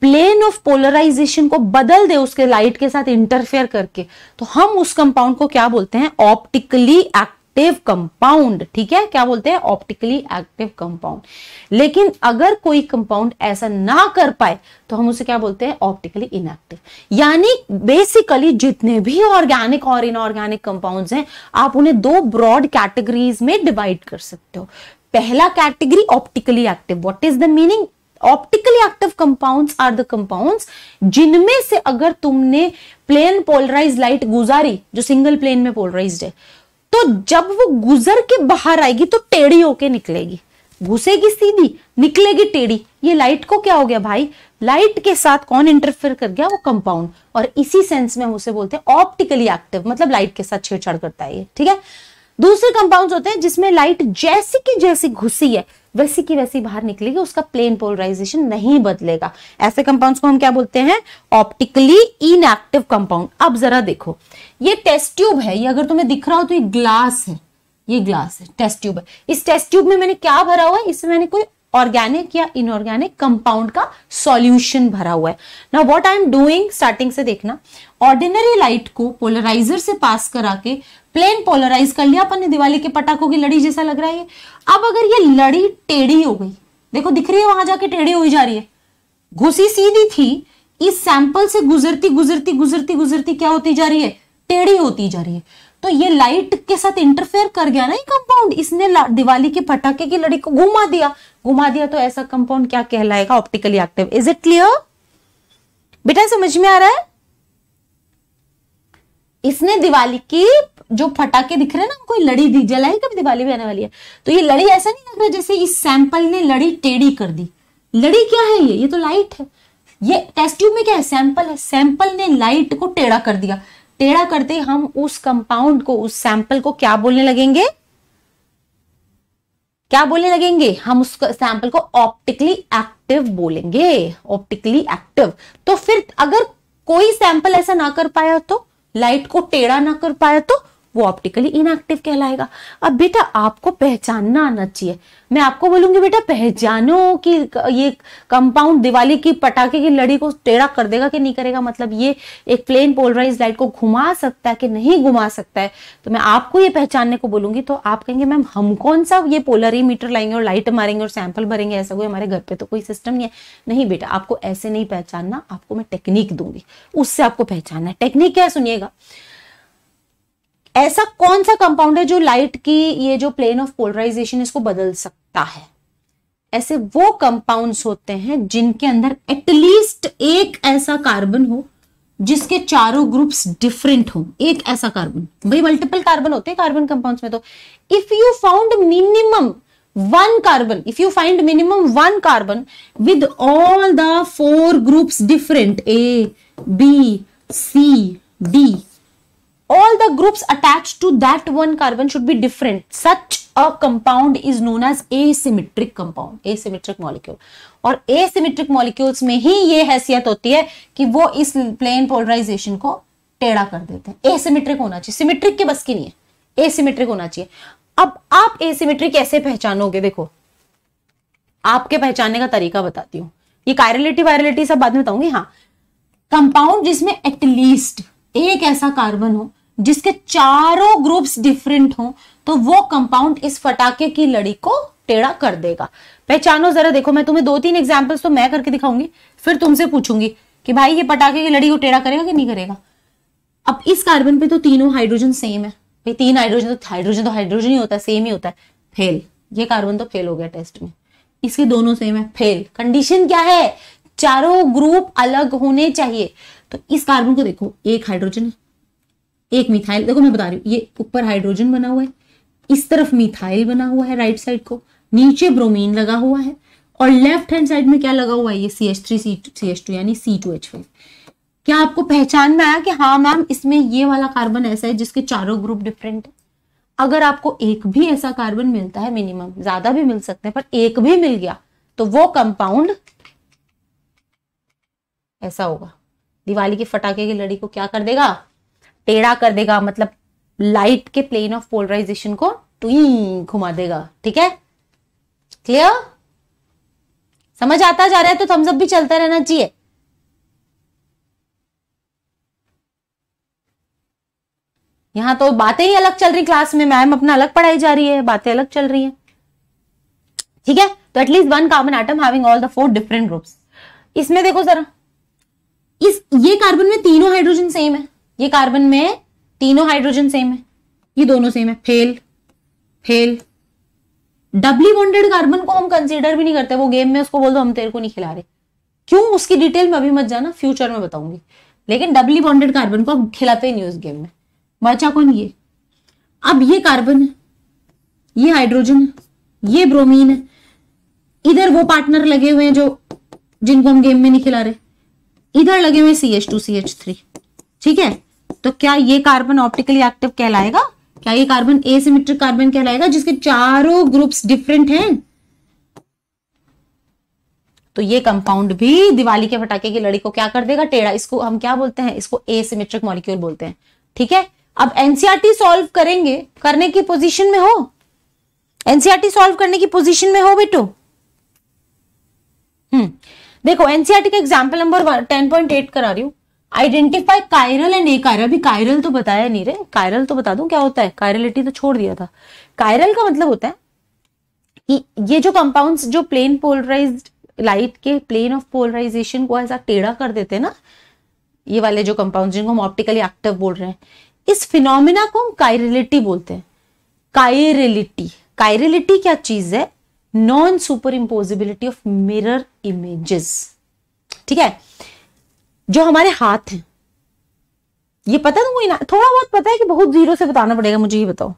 प्लेन ऑफ पोलराइजेशन को बदल दे उसके लाइट के साथ इंटरफेयर करके तो हम उस कंपाउंड को क्या बोलते हैं ऑप्टिकली एक्टिव कंपाउंड ठीक है क्या बोलते हैं ऑप्टिकली एक्टिव कंपाउंड लेकिन अगर कोई कंपाउंड ऐसा ना कर पाए तो हम उसे क्या बोलते हैं ऑप्टिकली इनएक्टिव यानी बेसिकली जितने भी ऑर्गेनिक और इनऑर्गेनिक कंपाउंड हैं आप उन्हें दो ब्रॉड कैटेगरीज में डिवाइड कर सकते हो पहला category optically active what is the meaning optically active compounds are the compounds जिनमें से अगर तुमने प्लेन पोलराइज लाइट गुजारी जो सिंगल प्लेन में पोलराइज है तो जब वो गुजर के बाहर आएगी तो टेढ़ी होके निकलेगी घुसेगी सीधी निकलेगी टेढ़ी ये लाइट को क्या हो गया भाई लाइट के साथ कौन इंटरफेयर कर गया वो कंपाउंड और इसी सेंस में हम उसे बोलते हैं ऑप्टिकली एक्टिव मतलब लाइट के साथ छेड़छाड़ करता है ये ठीक है दूसरे कंपाउंड होते हैं जिसमें लाइट जैसी की जैसी घुसी है वैसी की वैसी बाहर निकलेगी उसका प्लेन पोलराइजेशन नहीं बदलेगा ऐसे कंपाउंड्स को हम क्या बोलते हैं ऑप्टिकली इनएक्टिव कंपाउंड अब जरा देखो ये टेस्ट ट्यूब है ये अगर तुम्हें दिख रहा हो तो ये ग्लास है ये ग्लास है टेस्ट ट्यूब है इस टेस्ट ट्यूब में मैंने क्या भरा हुआ है इसमें मैंने कोई ऑर्गेनिक या इनऑर्गेनिक कंपाउंड का सॉल्यूशन भरा हुआ है ना what I am doing starting से देखना ऑर्डिनरी लाइट को पोलराइजर से पास करा के प्लेन पोलराइज कर लिया अपन ने दिवाली के पटाखों की लड़ी जैसा लग रहा है अब अगर ये लड़ी टेढ़ी हो गई देखो दिख रही है वहां जाके टेढ़ी हुई जा रही है घुसी सीधी थी इस सैंपल से गुजरती गुजरती गुजरती गुजरती क्या होती जा रही है टेढ़ी होती जा रही है तो ये लाइट के साथ इंटरफेयर कर गया ना ये कंपाउंड इसने दिवाली के पटाखे की लड़ी को घुमा दिया घुमा दिया तो ऐसा कंपाउंड क्या कहलाएगा optically active is it clear बेटा समझ में आ रहा है इसने दिवाली की जो फटाके दिख रहे हैं ना कोई लड़ी दी जलाई कभी दिवाली भी आने वाली है तो ये लड़ी ऐसा नहीं लग रहा जैसे इस सैंपल ने लड़ी टेढ़ी कर दी लड़ी क्या है ये ये तो लाइट है ये टेस्ट ट्यूब में क्या है सैंपल है सैंपल ने लाइट को टेढ़ा कर दिया टेढ़ा करते हम उस कंपाउंड को उस सैंपल को क्या बोलने लगेंगे क्या बोलने लगेंगे हम उस सैंपल को ऑप्टिकली एक्टिव बोलेंगे ऑप्टिकली एक्टिव तो फिर अगर कोई सैंपल ऐसा ना कर पाया तो लाइट को टेढ़ा ना कर पाया तो वो ऑप्टिकली इनएक्टिव कहलाएगा अब बेटा आपको पहचानना आना चाहिए मैं आपको बोलूंगी बेटा पहचानो कि ये कंपाउंड दिवाली की पटाखे की लड़ी को टेढ़ा कर देगा कि नहीं करेगा मतलब ये एक प्लेन पोलराइज लाइट को घुमा सकता है कि नहीं घुमा सकता है तो मैं आपको ये पहचानने को बोलूंगी तो आप कहेंगे मैम हम कौन सा ये मीटर लाएंगे और लाइट मारेंगे और सैंपल भरेंगे ऐसा कोई हमारे घर पर तो कोई सिस्टम नहीं है नहीं बेटा आपको ऐसे नहीं पहचानना आपको मैं टेक्निक दूंगी उससे आपको पहचानना है टेक्निक क्या सुनिएगा ऐसा कौन सा कंपाउंड है जो लाइट की ये जो प्लेन ऑफ पोलराइजेशन इसको बदल सकता है ऐसे वो कंपाउंड्स होते हैं जिनके अंदर एटलीस्ट एक ऐसा कार्बन हो जिसके चारों ग्रुप्स डिफरेंट हो एक ऐसा कार्बन भाई मल्टीपल कार्बन होते हैं कार्बन कंपाउंड्स में तो if you found minimum one carbon if you find minimum one carbon with all the four groups different A B C D all the groups attached to that one carbon should be different such a compound is known as asymmetric compound asymmetric molecule और asymmetric molecules में ही ये हैसियत होती है कि वो इस plane polarisation को टेढ़ा कर देते हैं एसिमेट्रिक होना चाहिए सिमेट्रिक के बस की नहीं है एसिमेट्रिक होना चाहिए अब आप एसिमेट्रिक कैसे पहचानोगे देखो आपके पहचानने का तरीका बताती हूँ ये कायरलिटी वायरलिटी सब बाद में बताऊंगी हाँ कंपाउंड जिसमें एटलीस्ट एक ऐसा कार्बन हो जिसके चारों ग्रुप्स डिफरेंट हों तो वो कंपाउंड इस फटाके की लड़ी को टेढ़ा कर देगा पहचानो जरा देखो मैं तुम्हें दो तीन एग्जाम्पल्स तो मैं करके दिखाऊंगी फिर तुमसे पूछूंगी कि भाई ये पटाखे की लड़ी को टेढ़ा करेगा कि नहीं करेगा अब इस कार्बन पे तो तीनों हाइड्रोजन सेम है भाई तीन हाइड्रोजन तो हाइड्रोजन तो हाइड्रोजन ही होता है सेम ही होता है फेल ये कार्बन तो फेल हो गया टेस्ट में इसके दोनों सेम है फेल कंडीशन क्या है चारों ग्रुप अलग होने चाहिए तो इस कार्बन को देखो एक हाइड्रोजन है एक मिथाइल देखो मैं बता रही हूँ ये ऊपर हाइड्रोजन बना हुआ है इस तरफ मिथाइल बना हुआ है राइट साइड को नीचे ब्रोमीन लगा हुआ है और लेफ्ट हैंड साइड में क्या लगा हुआ है ये C H three C H two यानी सी टू एच फाइव क्या आपको पहचान में आया कि हाँ मैम इसमें ये वाला कार्बन ऐसा है जिसके चारों ग्रुप डिफरेंट है अगर आपको एक भी ऐसा कार्बन मिलता है मिनिमम ज्यादा भी मिल सकते हैं पर एक भी मिल गया तो वो कंपाउंड ऐसा होगा दिवाली के फटाके की लड़ी को क्या कर देगा टेढ़ा कर देगा मतलब लाइट के प्लेन ऑफ पोलराइजेशन को टुई घुमा देगा ठीक है क्लियर समझ आता जा रहा है तो थम्स अप भी चलता रहना चाहिए यहां तो बातें ही अलग चल रही क्लास में मैम अपना अलग पढ़ाई जा रही है बातें अलग चल रही है ठीक है तो at least one carbon atom having all the four different groups इसमें देखो जरा इस ये कार्बन में तीनों हाइड्रोजन सेम है ये कार्बन में तीनों हाइड्रोजन सेम है ये दोनों सेम है fail fail doubly bonded carbon को हम कंसीडर भी नहीं करते वो गेम में उसको बोल दो हम तेरे को नहीं खिला रहे क्यों उसकी डिटेल में अभी मत जाना फ्यूचर में बताऊंगी लेकिन डबली बॉन्डेड कार्बन को हम खिलाते ही नहीं उस गेम में बचा कौन ये अब ये कार्बन है ये हाइड्रोजन ये ब्रोमीन है इधर वो पार्टनर लगे हुए हैं जो जिनको हम गेम में नहीं खिला रहे इधर लगे हुए C H two C H three ठीक है तो क्या ये कार्बन ऑप्टिकली एक्टिव कहलाएगा क्या ये कार्बन एसिमेट्रिक कार्बन कहलाएगा जिसके चारों ग्रुप्स डिफरेंट हैं तो ये कंपाउंड भी दिवाली के पटाखे की लड़ी को क्या कर देगा टेढ़ा इसको हम क्या बोलते हैं इसको ए एसिमेट्रिक मॉलिक्यूल बोलते हैं ठीक है अब एनसीआरटी सॉल्व e करेंगे करने की पोजीशन में हो एनसीआरटी सॉल्व e करने की पोजीशन में हो बेटो हम्म देखो एनसीआरटी e का example number ten point eight करा रही हूं identify chiral and achiral अभी कायरल तो बताया नहीं रे कायरल तो बता दू क्या होता है कायरलिटी तो छोड़ दिया था कायरल का मतलब होता है कि ये जो कंपाउंड्स जो प्लेन पोलराइज लाइट के प्लेन ऑफ पोलराइजेशन को ऐसा टेढ़ा कर देते हैं ना ये वाले जो कंपाउंड जिनको हम ऑप्टिकली एक्टिव बोल रहे हैं इस फिनोमिना को हम कायरलिटी बोलते हैं कायरलिटी कायरलिटी क्या चीज है non superimposability of mirror images ठीक है जो हमारे हाथ हैं ये पता तुमको थोड़ा बहुत पता है कि बहुत जीरो से बताना पड़ेगा मुझे ये बताओ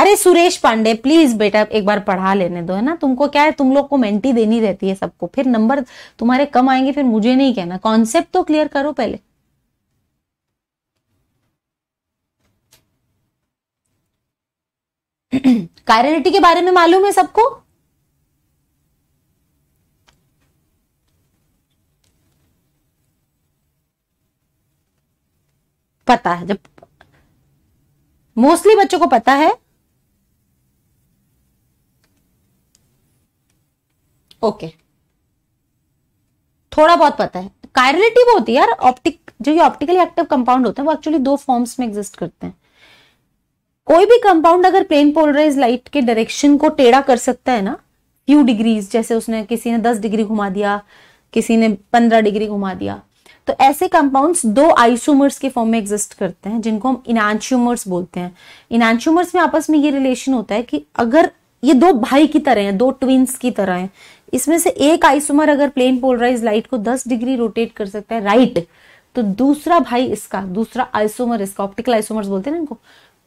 अरे सुरेश पांडे प्लीज बेटा एक बार पढ़ा लेने दो है ना तुमको क्या है तुम लोग को मेंटी देनी रहती है सबको फिर नंबर तुम्हारे कम आएंगे फिर मुझे नहीं कहना कॉन्सेप्ट तो क्लियर करो पहले कायरेनिटी के बारे में मालूम है सबको पता है जब मोस्टली बच्चों को पता है ओके okay. थोड़ा बहुत पता है कायरलिटी वो होती है यार ऑप्टिक जो ये ऑप्टिकली एक्टिव कंपाउंड होते हैं वो एक्चुअली दो फॉर्म्स में एग्जिस्ट करते हैं कोई भी कंपाउंड अगर प्लेन पोलराइज लाइट के डायरेक्शन को टेढ़ा कर सकता है ना फ्यू डिग्रीज जैसे उसने किसी ने दस डिग्री घुमा दिया किसी ने पंद्रह डिग्री घुमा दिया तो ऐसे कंपाउंड्स दो आइसोमर्स के फॉर्म में एग्जिस्ट करते हैं जिनको हम इनाश्यूमर्स बोलते हैं इनांशियोमर्स में आपस में ये रिलेशन होता है कि अगर ये दो भाई की तरह हैं दो ट्विंस की तरह हैं इसमें से एक आइसोमर अगर प्लेन पोलराइज लाइट को 10 डिग्री रोटेट कर सकता है राइट तो दूसरा भाई इसका दूसरा आइसोमर इसका ऑप्टिकल आइसोमर्स बोलते हैं ना इनको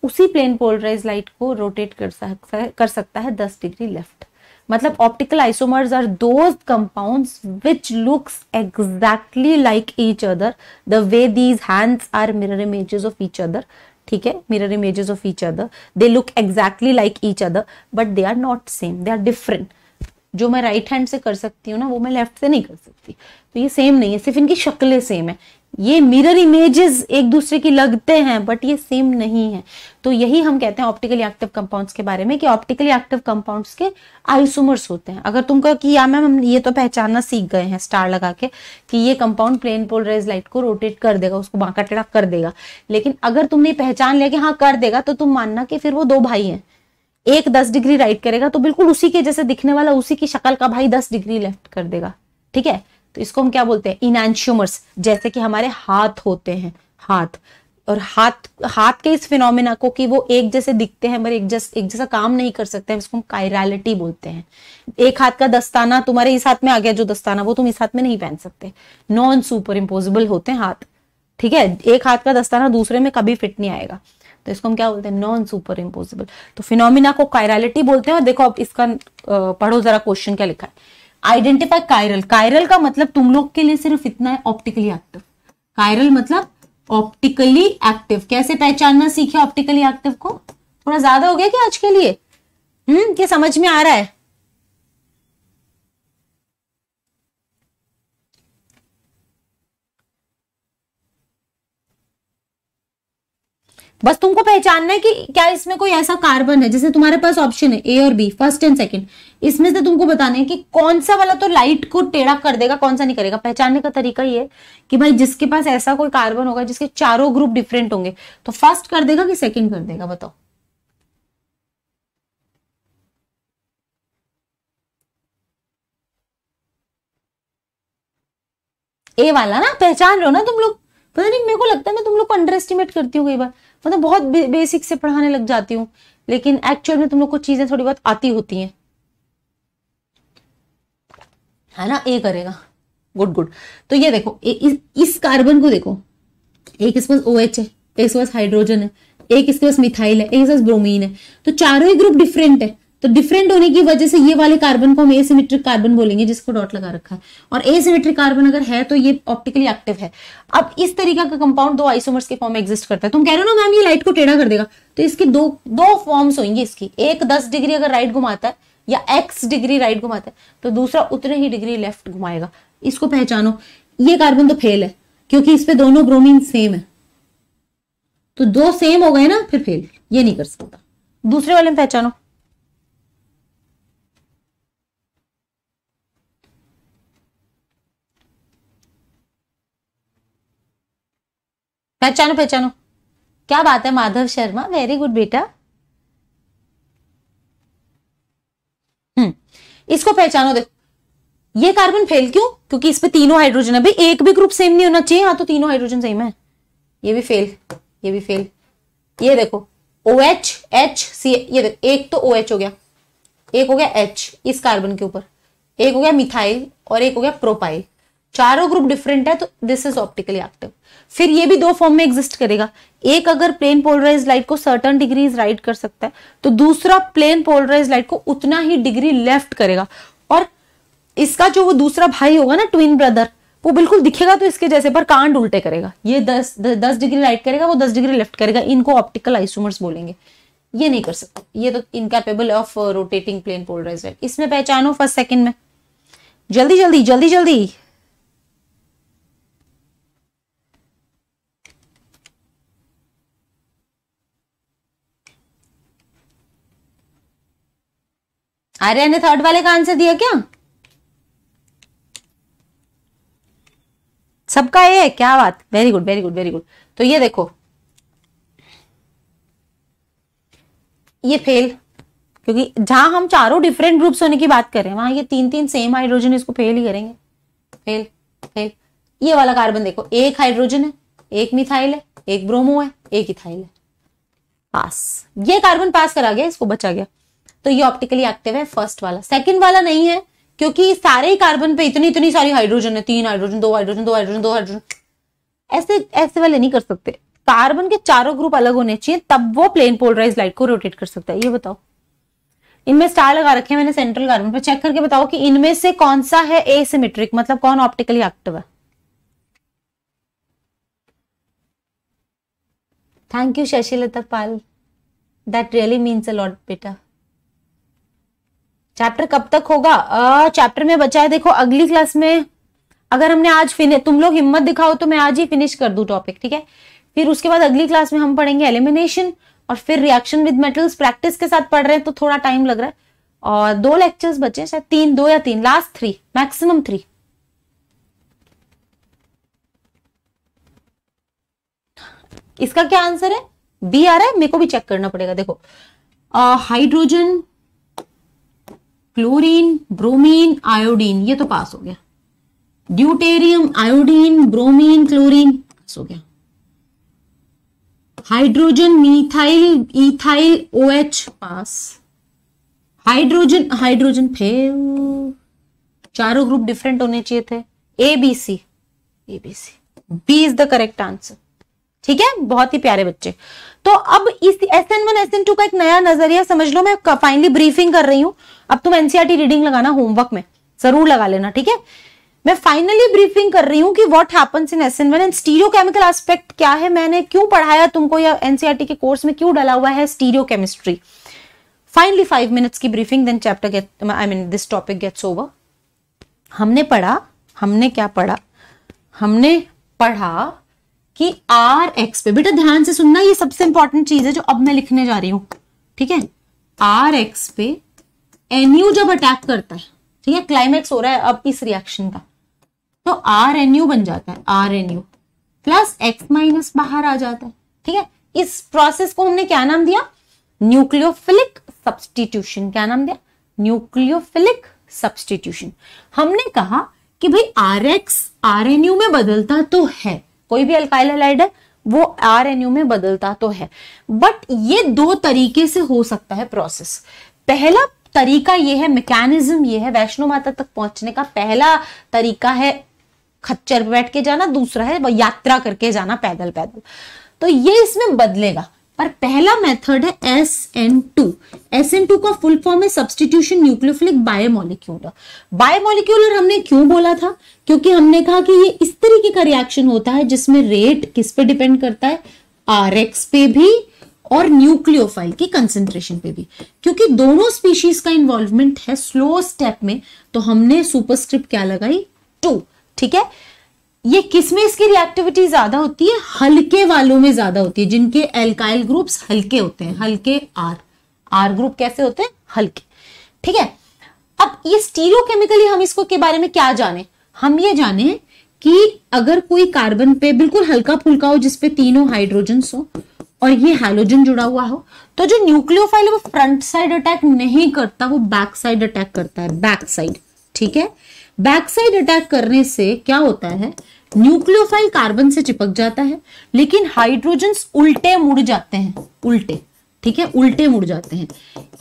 उसी प्लेन पोलराइज लाइट को रोटेट कर सकता है कर सकता है दस डिग्री लेफ्ट मतलब optical isomers are those compounds which looks exactly like each other the way these hands are mirror images of each other ठीक है mirror images of each other they look exactly like each other but they are not same they are different जो मैं right right hand से कर सकती हूँ ना वो मैं लेफ्ट से नहीं कर सकती तो ये सेम नहीं है सिर्फ इनकी शक्लें सेम है ये मिरर इमेजेस एक दूसरे की लगते हैं बट ये सेम नहीं है तो यही हम कहते हैं ऑप्टिकली एक्टिव कंपाउंड्स के बारे में कि ऑप्टिकली एक्टिव कंपाउंड्स के आइसोमर्स होते हैं अगर तुम कहो कि या मैम हम ये तो पहचानना सीख गए हैं स्टार लगा के कि ये कंपाउंड प्लेन पोलराइज लाइट को रोटेट कर देगा उसको बांका टेढ़ा कर देगा लेकिन अगर तुमने पहचान लिया कि हाँ कर देगा तो तुम मानना कि फिर वो दो भाई हैं एक दस डिग्री राइट करेगा तो बिल्कुल उसी के जैसे दिखने वाला उसी की शक्ल का भाई दस डिग्री लेफ्ट कर देगा ठीक है तो इसको हम क्या बोलते हैं इनान्श्यूमर्स जैसे कि हमारे हाथ होते हैं हाथ और हाथ हाथ के इस फिनोमिना को कि वो एक जैसे दिखते हैं पर एक जस एक जैसा काम नहीं कर सकते हैं इसको हम कायरालिटी बोलते हैं एक हाथ का दस्ताना तुम्हारे इस हाथ में आ गया जो दस्ताना वो तुम इस हाथ में नहीं पहन सकते नॉन सुपर इम्पोजिबल होते हैं हाथ ठीक है एक हाथ का दस्ताना दूसरे में कभी फिट नहीं आएगा तो इसको हम क्या बोलते हैं नॉन सुपर इम्पोजिबल तो फिनोमिना को कायरालिटी बोलते हैं और देखो अब इसका पढ़ो जरा क्वेश्चन क्या लिखा है आइडेंटिफाई कायरल कायरल का मतलब तुम लोग के लिए सिर्फ इतना है ऑप्टिकली एक्टिव कायरल मतलब ऑप्टिकली एक्टिव कैसे पहचानना सीखे ऑप्टिकली एक्टिव को थोड़ा ज्यादा हो गया क्या आज के लिए हम्म क्या समझ में आ रहा है बस तुमको पहचानना है कि क्या इसमें कोई ऐसा कार्बन है जैसे तुम्हारे पास ऑप्शन है ए और बी फर्स्ट एंड सेकंड इसमें से तुमको बताना है कि कौन सा वाला तो लाइट को टेढ़ा कर देगा कौन सा नहीं करेगा पहचानने का तरीका ये कि भाई जिसके पास ऐसा कोई कार्बन होगा जिसके चारों ग्रुप डिफरेंट होंगे तो फर्स्ट कर देगा कि सेकेंड कर देगा बताओ ए वाला ना पहचान रहे हो ना तुम लोग पता नहीं मेरे को लगता है मैं तुम लोग को अंडर एस्टिमेट करती हूँ कई बार मतलब बहुत बे, बेसिक से पढ़ाने लग जाती हूँ लेकिन एक्चुअल में तुम लोग को चीजें थोड़ी बहुत आती होती हैं है ना ए करेगा गुड गुड तो ये देखो ए, इस, इस कार्बन को देखो एक इसके पास ओ एच है एक इसके पास हाइड्रोजन है एक इसके पास मिथाइल है एक इसके पास ब्रोमीन है तो चारों ही ग्रुप डिफरेंट है तो डिफरेंट होने की वजह से ये वाले कार्बन को हम सीमेट्रिक कार्बन बोलेंगे जिसको डॉट लगा रखा है और सीमेट्रिक कार्बन अगर है तो ये ऑप्टिकली एक्टिव है अब इस तरीका का कंपाउंड दो आइसोमर्स के फॉर्म में एग्जिस्ट करता है तुम कह रहे हो ना मैम ये लाइट को टेढ़ा कर देगा तो इसकी दो दो फॉर्म्स होंगे इसकी एक दस डिग्री अगर राइट घुमाता है या एक्स डिग्री राइट घुमाता है तो दूसरा उतने ही डिग्री लेफ्ट घुमाएगा इसको पहचानो ये कार्बन तो फेल है क्योंकि इस पे दोनों ब्रोमीन सेम है तो दो सेम हो गए ना फिर फेल ये नहीं कर सकता दूसरे वाले में पहचानो पहचानो पहचानो क्या बात है माधव शर्मा वेरी गुड बेटा हम्म, इसको पहचानो देखो ये कार्बन फेल क्यों क्योंकि इस पर तीनों हाइड्रोजन है एक भी ग्रुप सेम नहीं होना चाहिए हाँ तो तीनों हाइड्रोजन सेम है ये भी फेल ये भी फेल ये देखो ओ एच एच सी ये देखो एक तो ओ एच हो गया एक हो गया एच इस कार्बन के ऊपर एक हो गया मिथाइल और एक हो गया प्रोपाइल चारों ग्रुप डिफरेंट है तो दिस इज ऑप्टिकली एक्टिव फिर ये भी दो फॉर्म में एग्जिस्ट करेगा एक अगर प्लेन पोलराइज लाइट को सर्टन डिग्रीज राइट कर सकता है तो दूसरा प्लेन पोलराइज लाइट को उतना ही डिग्री लेफ्ट करेगा और इसका जो वो दूसरा भाई होगा ना ट्विन ब्रदर वो बिल्कुल दिखेगा तो इसके जैसे पर कांड उल्टे करेगा ये दस द, दस डिग्री राइट करेगा वो दस डिग्री लेफ्ट करेगा इनको ऑप्टिकल आइसोमर्स बोलेंगे ये नहीं कर सकता ये तो incapable of rotating plane polarise light इसमें पहचानो फर्स्ट सेकेंड में जल्दी जल्दी जल्दी जल्दी आर्या ने थर्ड वाले का आंसर दिया क्या सबका ये है क्या बात very good very good very good तो ये देखो ये फेल क्योंकि जहां हम चारों डिफरेंट ग्रुप्स होने की बात कर रहे हैं वहां ये तीन तीन सेम हाइड्रोजन इसको फेल ही करेंगे फेल फेल ये वाला कार्बन देखो एक हाइड्रोजन है एक मिथाइल है एक ब्रोमो है एक इथाइल है पास ये कार्बन पास करा गया इसको बचा गया तो ये ऑप्टिकली एक्टिव है फर्स्ट वाला सेकंड वाला नहीं है क्योंकि सारे ही कार्बन पे इतनी इतनी सारी हाइड्रोजन है तीन हाइड्रोजन दो हाइड्रोजन दो हाइड्रोजन दो हाइड्रोजन ऐसे ऐसे वाले नहीं कर सकते कार्बन के चारों ग्रुप अलग होने चाहिए तब वो प्लेन पोलराइज लाइट को रोटेट कर सकता है ये बताओ इनमें स्टार लगा रखे हैं मैंने सेंट्रल कार्बन पर चेक करके बताओ कि इनमें से कौन सा है एसिमेट्रिक मतलब कौन ऑप्टिकली एक्टिव है thank you Shashilata Pal that really means a lot बेटा चैप्टर कब तक होगा चैप्टर में बचा है देखो अगली क्लास में अगर हमने आज फिनिश तुम लोग हिम्मत दिखाओ तो मैं आज ही फिनिश कर दू टॉपिक ठीक है फिर उसके बाद अगली क्लास में हम पढ़ेंगे एलिमिनेशन और फिर रिएक्शन विद मेटल्स प्रैक्टिस के साथ पढ़ रहे हैं तो थोड़ा टाइम लग रहा है और दो लेक्चर्स बचे शायद तीन दो या तीन लास्ट थ्री मैक्सिमम थ्री इसका क्या आंसर है बी आ रहा है मेरे को भी चेक करना पड़ेगा देखो hydrogen uh, chlorine bromine iodine ये तो पास हो गया deuterium iodine bromine chlorine pass हो गया hydrogen methyl ethyl O H pass hydrogen hydrogen fail चारों ग्रुप डिफरेंट होने चाहिए थे A B C A B C B is the correct answer ठीक है बहुत ही प्यारे बच्चे तो अब इस S N one S N two का एक नया नजरिया समझ लो मैं फाइनली ब्रीफिंग कर रही हूं अब तुम एनसीआरटी रीडिंग e लगाना होमवर्क में जरूर लगा लेना ठीक है मैं फाइनली ब्रीफिंग कर रही हूँ कि what happens in S N one and stereo chemical aspect क्या है मैंने क्यों पढ़ाया तुमको या एनसीआरटी e के कोर्स में क्यों डाला हुआ है stereo chemistry finally five minutes की briefing then chapter get I mean this topic gets over हमने पढ़ा हमने क्या पढ़ा हमने पढ़ा कि आर एक्स पे बेटा ध्यान से सुनना ये सबसे इंपॉर्टेंट चीज है जो अब मैं लिखने जा रही हूं ठीक है आर एक्स पे एनयू जब अटैक करता है ठीक है क्लाइमैक्स हो रहा है अब इस रिएक्शन का तो आर एन यू बन जाता है R N U plus X minus बाहर आ जाता है ठीक है इस प्रोसेस को हमने क्या नाम दिया न्यूक्लियोफिलिक सब्सटीट्यूशन क्या नाम दिया न्यूक्लियोफिलिक सब्सटीट्यूशन हमने कहा कि भाई R X R N U में बदलता तो है कोई भी अल्काइल हेलाइड है वो आर एन यू में बदलता तो है बट ये दो तरीके से हो सकता है प्रोसेस पहला तरीका ये है मैकेनिज्म ये है वैष्णो माता तक पहुंचने का पहला तरीका है खच्चर पर बैठ के जाना दूसरा है यात्रा करके जाना पैदल पैदल तो ये इसमें बदलेगा पर पहला मेथड है S N two S N two का फुल फॉर्म है सब्सटीट्यूशन न्यूक्लियोफिलिक बायोमोलिक्यूलर बायोमोलिक्यूलर हमने क्यों बोला था क्योंकि हमने कहा कि ये इस तरीके का रिएक्शन होता है जिसमें रेट किस पे डिपेंड करता है आर एक्स पे भी और न्यूक्लियोफाइल की कंसेंट्रेशन पे भी क्योंकि दोनों स्पीशीज का इन्वॉल्वमेंट है स्लो स्टेप में तो हमने सुपरस्क्रिप्ट क्या लगाई टू ठीक है ये किसमें इसकी रिएक्टिविटी ज्यादा होती है हल्के वालों में ज्यादा होती है जिनके एल्काइल ग्रुप्स हल्के होते हैं हल्के आर आर ग्रुप कैसे होते हैं हल्के ठीक है अब ये स्टीरियोकेमिकली हम इसको के बारे में क्या जाने हम ये जाने कि अगर कोई कार्बन पे बिल्कुल हल्का फुल्का हो जिसपे तीनों हाइड्रोजन हो और ये हाइलोजन जुड़ा हुआ हो तो जो न्यूक्लियोफाइल वो फ्रंट साइड अटैक नहीं करता वो बैक साइड अटैक करता है बैक साइड ठीक है बैकसाइड अटैक करने से क्या होता है न्यूक्लियोफाइल कार्बन से चिपक जाता है लेकिन हाइड्रोजन उल्टे मुड़ जाते हैं उल्टे ठीक है उल्टे मुड़ जाते हैं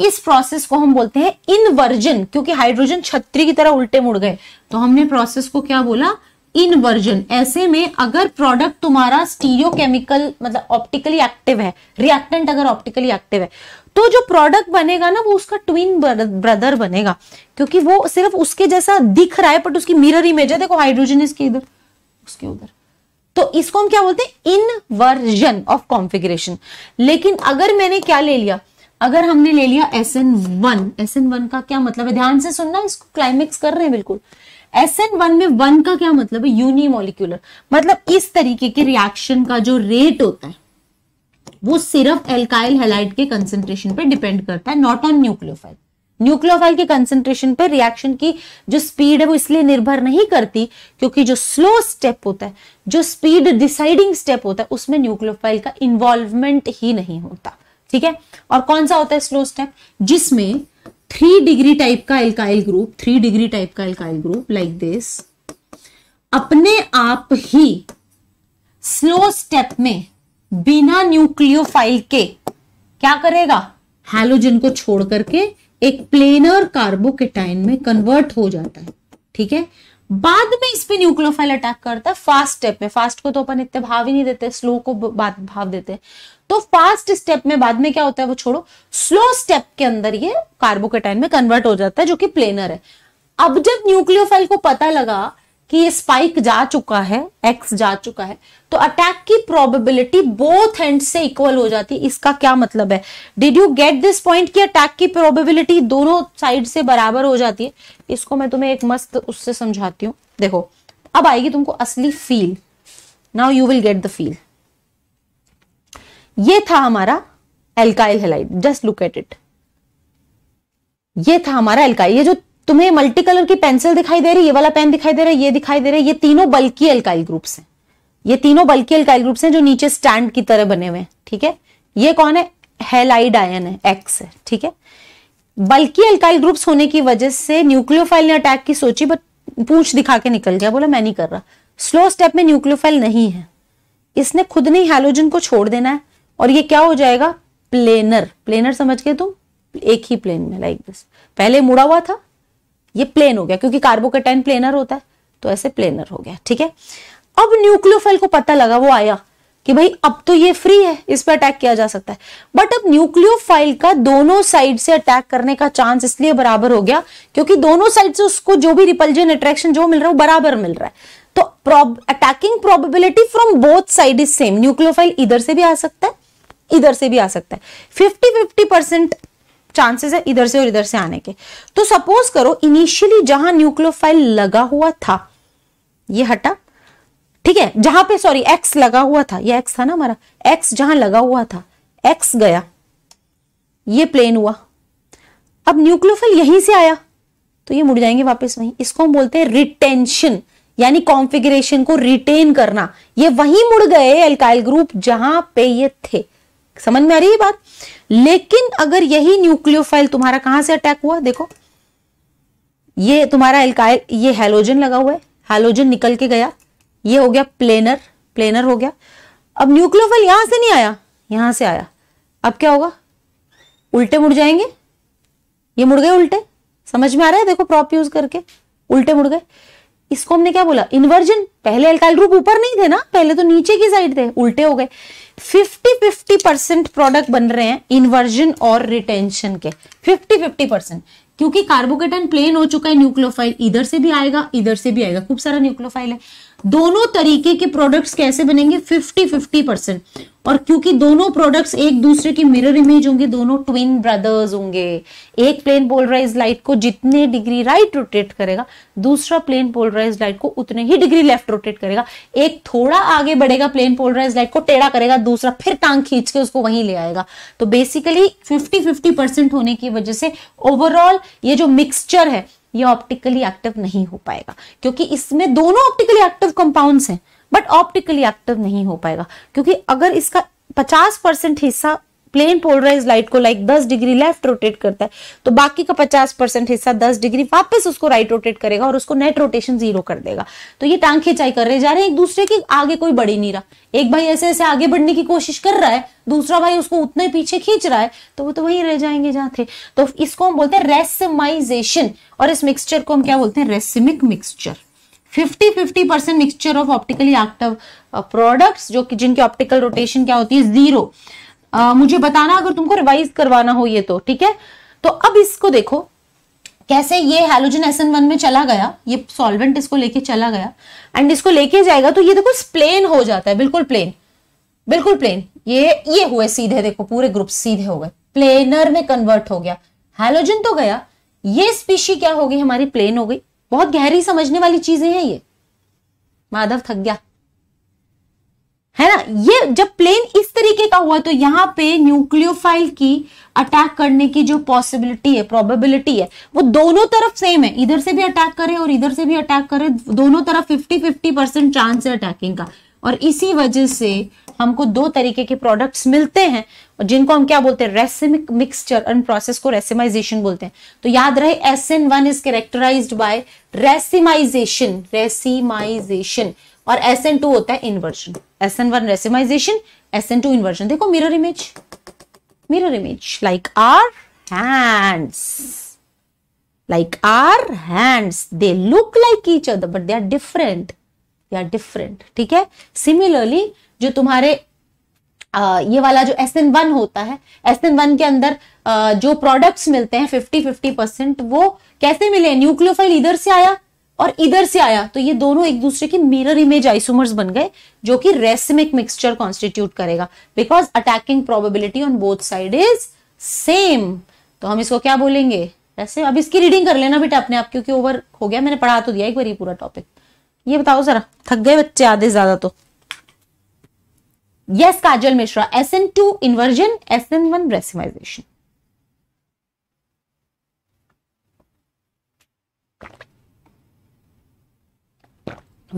इस प्रोसेस को हम बोलते हैं इनवर्जन क्योंकि हाइड्रोजन छत्री की तरह उल्टे मुड़ गए तो हमने प्रोसेस को क्या बोला इनवर्जन ऐसे में अगर प्रोडक्ट तुम्हारा स्टीरियोकेमिकल मतलब ऑप्टिकली एक्टिव है रिएक्टेंट अगर ऑप्टिकली एक्टिव है तो जो प्रोडक्ट बनेगा ना वो उसका ट्विन ब्रदर बनेगा क्योंकि वो सिर्फ उसके जैसा दिख रहा है बट उसकी मिरर इमेज है देखो हाइड्रोजन इसके इधर उसके उधर तो इसको हम क्या बोलते हैं इनवर्जन ऑफ कॉन्फिग्रेशन लेकिन अगर मैंने क्या ले लिया अगर हमने ले लिया S N one S N one का क्या मतलब है ध्यान से सुनना इसको क्लाइमेक्स कर रहे हैं बिल्कुल एस एन वन में वन का क्या मतलब है यूनिमोलिक्यूलर मतलब इस तरीके के रिएक्शन का जो रेट होता है वो सिर्फ एल्काइल हेलाइट के कंसेंट्रेशन पे डिपेंड करता है नॉट ऑन न्यूक्लियोफाइल न्यूक्लियोफाइल के कंसेंट्रेशन पर रिएक्शन की जो स्पीड है वो इसलिए निर्भर नहीं करती क्योंकि जो स्लो स्टेप होता है जो स्पीड डिसाइडिंग स्टेप होता है उसमें न्यूक्लियोफाइल का इन्वॉल्वमेंट ही नहीं होता ठीक है और कौन सा होता है स्लो स्टेप जिसमें थ्री डिग्री टाइप का alkyl group three degree type का एल्काइल ग्रुप लाइक दिस अपने आप ही स्लो स्टेप में बिना न्यूक्लियोफाइल के क्या करेगा हेलोजन को छोड़ करके एक प्लेनर कार्बोकेटाइन में कन्वर्ट हो जाता है ठीक है बाद में इस पर न्यूक्लियोफाइल अटैक करता है फास्ट स्टेप में फास्ट को तो अपन इतने भाव ही नहीं देते स्लो को बात भाव देते तो फास्ट स्टेप में बाद में क्या होता है वो छोड़ो स्लो स्टेप के अंदर ये कार्बोकेटाइन में कन्वर्ट हो जाता है जो कि प्लेनर है अब जब न्यूक्लियोफाइल को पता लगा कि ये स्पाइक जा चुका है एक्स जा चुका है तो अटैक की प्रोबेबिलिटी बोथ एंड से इक्वल हो जाती है इसका क्या मतलब है did you get this point कि अटैक की प्रोबेबिलिटी दोनों साइड से बराबर हो जाती है इसको मैं तुम्हें एक मस्त उससे समझाती हूँ देखो अब आएगी तुमको असली feel now you will get the feel ये था हमारा alkyl halide just look at it ये था हमारा एल्काइल ये जो तुम्हें मल्टी कलर की पेंसिल दिखाई दे रही है ये वाला पेन दिखाई दे रहा है ये दिखाई दे रहा है ये तीनों बल्कि अल्काइल ग्रुप्स हैं ये तीनों बल्कि अल्काइल ग्रुप्स हैं जो नीचे स्टैंड की तरह बने हुए हैं ठीक है ये कौन है हेलाइड आयन है एक्स है ठीक है बल्कि अल्काइल ग्रुप्स होने की वजह से न्यूक्लियोफाइल ने अटैक की सोची बट पूछ दिखा के निकल गया बोला मैं नहीं कर रहा स्लो स्टेप में न्यूक्लियोफाइल नहीं है इसने खुद नहीं हेलोजन को छोड़ देना है और ये क्या हो जाएगा प्लेनर प्लेनर समझ के तुम एक ही प्लेन में लाइक दिस पहले मुड़ा हुआ था ये प्लेन हो गया क्योंकि कार्बोकेटाइन प्लेनर होता है तो ऐसे प्लेनर हो गया ठीक है अब न्यूक्लियोफाइल को पता लगा वो आया कि भाई अब तो ये फ्री है इस पर अटैक किया जा सकता है बट अब न्यूक्लियोफाइल का दोनों साइड से अटैक करने का चांस इसलिए बराबर हो गया क्योंकि दोनों साइड से उसको जो भी रिपल्जन अट्रैक्शन जो मिल रहा है वो बराबर मिल रहा है तो attacking probability from both side is same nucleophile इधर से भी आ सकता है इधर से भी आ सकता है फिफ्टी फिफ्टी चांसेस है इधर से और इधर से आने के तो सपोज करो इनिशियली जहां न्यूक्लियोफाइल लगा हुआ था ये हटा ठीक है जहां पे सॉरी एक्स लगा हुआ था ये एक्स था ना हमारा एक्स जहां लगा हुआ था एक्स गया ये प्लेन हुआ अब न्यूक्लियोफाइल यहीं से आया तो ये मुड़ जाएंगे वापस वहीं इसको हम बोलते हैं रिटेंशन यानी कॉन्फिगरेशन को रिटेन करना ये वहीं मुड़ गए अल्काइल ग्रुप जहां पे ये थे समझ में आ रही है बात लेकिन अगर यही न्यूक्लियोफाइल तुम्हारा कहां से अटैक हुआ देखो ये तुम्हारा एल्काइल ये हेलोजन लगा हुआ है हेलोजन निकल के गया ये हो गया प्लेनर प्लेनर हो गया अब न्यूक्लियोफाइल यहां से नहीं आया यहां से आया अब क्या होगा उल्टे मुड़ जाएंगे ये मुड़ गए उल्टे समझ में आ रहा है देखो प्रॉप यूज करके उल्टे मुड़ गए इसको हमने क्या बोला इन्वर्जन पहले अल्काइल ग्रुप ऊपर नहीं थे ना पहले तो नीचे की साइड थे उल्टे हो गए 50 50 परसेंट प्रोडक्ट बन रहे हैं इन्वर्जन और रिटेंशन के 50 50 परसेंट क्योंकि कार्बोकेटन प्लेन हो चुका है न्यूक्लोफाइल इधर से भी आएगा इधर से भी आएगा खूब सारा न्यूक्लोफाइल है दोनों तरीके के प्रोडक्ट्स कैसे बनेंगे फिफ्टी फिफ्टी परसेंट और क्योंकि दोनों प्रोडक्ट्स एक दूसरे की मिरर इमेज होंगे दोनों ट्विन ब्रदर्स होंगे एक प्लेन पोलराइज लाइट को जितने डिग्री राइट रोटेट करेगा दूसरा प्लेन पोलराइज लाइट को उतने ही डिग्री लेफ्ट रोटेट करेगा एक थोड़ा आगे बढ़ेगा प्लेन पोलराइज लाइट को टेढ़ा करेगा दूसरा फिर टांग खींच के उसको वहीं ले आएगा तो बेसिकली फिफ्टी फिफ्टी परसेंट होने की वजह से ओवरऑल ये जो मिक्सचर है ये ऑप्टिकली एक्टिव नहीं हो पाएगा क्योंकि इसमें दोनों ऑप्टिकली एक्टिव कंपाउंड्स हैं बट ऑप्टिकली एक्टिव नहीं हो पाएगा क्योंकि अगर इसका पचास परसेंट हिस्सा प्लेन पोलराइज लाइट को लाइक दस डिग्री लेफ्ट रोटेट करता है तो बाकी का पचास परसेंट हिस्सा दस डिग्री वापस उसको राइट रोटेट करेगा और उसको नेट रोटेशन जीरो कर देगा तो ये टांग खिंचाई कर रहे जा रहे हैं एक दूसरे के आगे कोई बढ़ ही नहीं रहा एक भाई ऐसे ऐसे आगे बढ़ने की कोशिश कर रहा है दूसरा भाई उसको उतने पीछे खींच रहा है तो वो तो वही रह जाएंगे जहां थे तो इसको हम बोलते हैं रेसमाइजेशन और इस मिक्सचर को हम क्या बोलते हैं racemic mixture 50 50 percent mixture of optically active products जो कि जिनकी ऑप्टिकल रोटेशन क्या होती है जीरो आ, मुझे बताना अगर तुमको रिवाइज करवाना हो ये तो ठीक है तो अब इसको देखो कैसे ये हेलोजन एस वन में चला गया ये सॉल्वेंट इसको लेके चला गया एंड इसको लेके जाएगा तो ये देखो प्लेन हो जाता है बिल्कुल प्लेन बिल्कुल प्लेन ये ये हुए सीधे देखो पूरे ग्रुप सीधे हो गए प्लेनर में कन्वर्ट हो गया हेलोजन तो गया ये स्पीशी क्या हो गई हमारी प्लेन हो गई बहुत गहरी समझने वाली चीजें हैं ये माधव थक गया है ना ये जब प्लेन इस तरीके का हुआ तो यहाँ पे न्यूक्लियोफाइल की अटैक करने की जो पॉसिबिलिटी है प्रोबेबिलिटी है वो दोनों तरफ सेम है इधर से भी अटैक करे और इधर से भी अटैक करे दोनों तरफ फिफ्टी फिफ्टी परसेंट चांस है अटैकिंग का और इसी वजह से हमको दो तरीके के प्रोडक्ट्स मिलते हैं और जिनको हम क्या बोलते हैं रेसिमिक मिक्सचर एंड प्रोसेस को रेसिमाइजेशन बोलते हैं तो याद रहे S N one is characterise by racemisation racemisation और एस एन टू होता है inversion S N one racemisation S N two inversion देखो mirror image mirror image like our hands like our hands they look like each other but they are different they are different ठीक है similarly जो तुम्हारे आ, ये वाला जो S N one होता है एस एन वन के अंदर आ, जो प्रोडक्ट्स मिलते हैं फिफ्टी फिफ्टी परसेंट वो कैसे मिले न्यूक्लियोफाइल इधर से आया और इधर से आया तो ये दोनों एक दूसरे के मिरर इमेज आइसोमर्स बन गए जो कि रेसमिक मिक्सचर कॉन्स्टिट्यूट करेगा because attacking probability on both side is same तो हम इसको क्या बोलेंगे वैसे अब इसकी रीडिंग कर लेना बेटा अपने आप क्योंकि ओवर हो गया मैंने पढ़ा तो दिया एक बार ये पूरा टॉपिक ये बताओ जरा थक गए बच्चे आधे ज्यादा तो yes Kajal Mishra S N two inversion S N one racemisation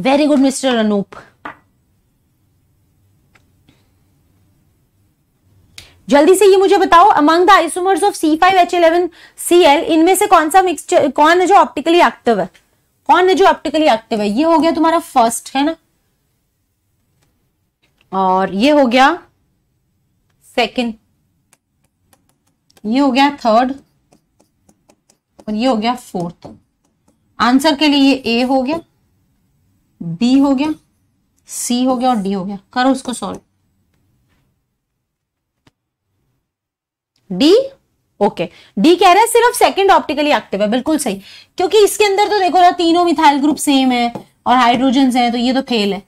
very good mister Anup जल्दी से ये मुझे बताओ among the isomers of C five H eleven C L इनमें से कौन सा मिक्सचर कौन है जो ऑप्टिकली एक्टिव है कौन है जो ऑप्टिकली एक्टिव है ये हो गया तुम्हारा फर्स्ट है ना और ये हो गया सेकंड ये हो गया थर्ड और ये हो गया फोर्थ आंसर के लिए ये ए हो गया बी हो गया सी हो गया और डी हो गया करो उसको सॉल्व डी ओके डी कह रहा है सिर्फ सेकंड ऑप्टिकली एक्टिव है बिल्कुल सही क्योंकि इसके अंदर तो देखो ना तीनों मिथाइल ग्रुप सेम है और हाइड्रोजन है तो ये तो फेल है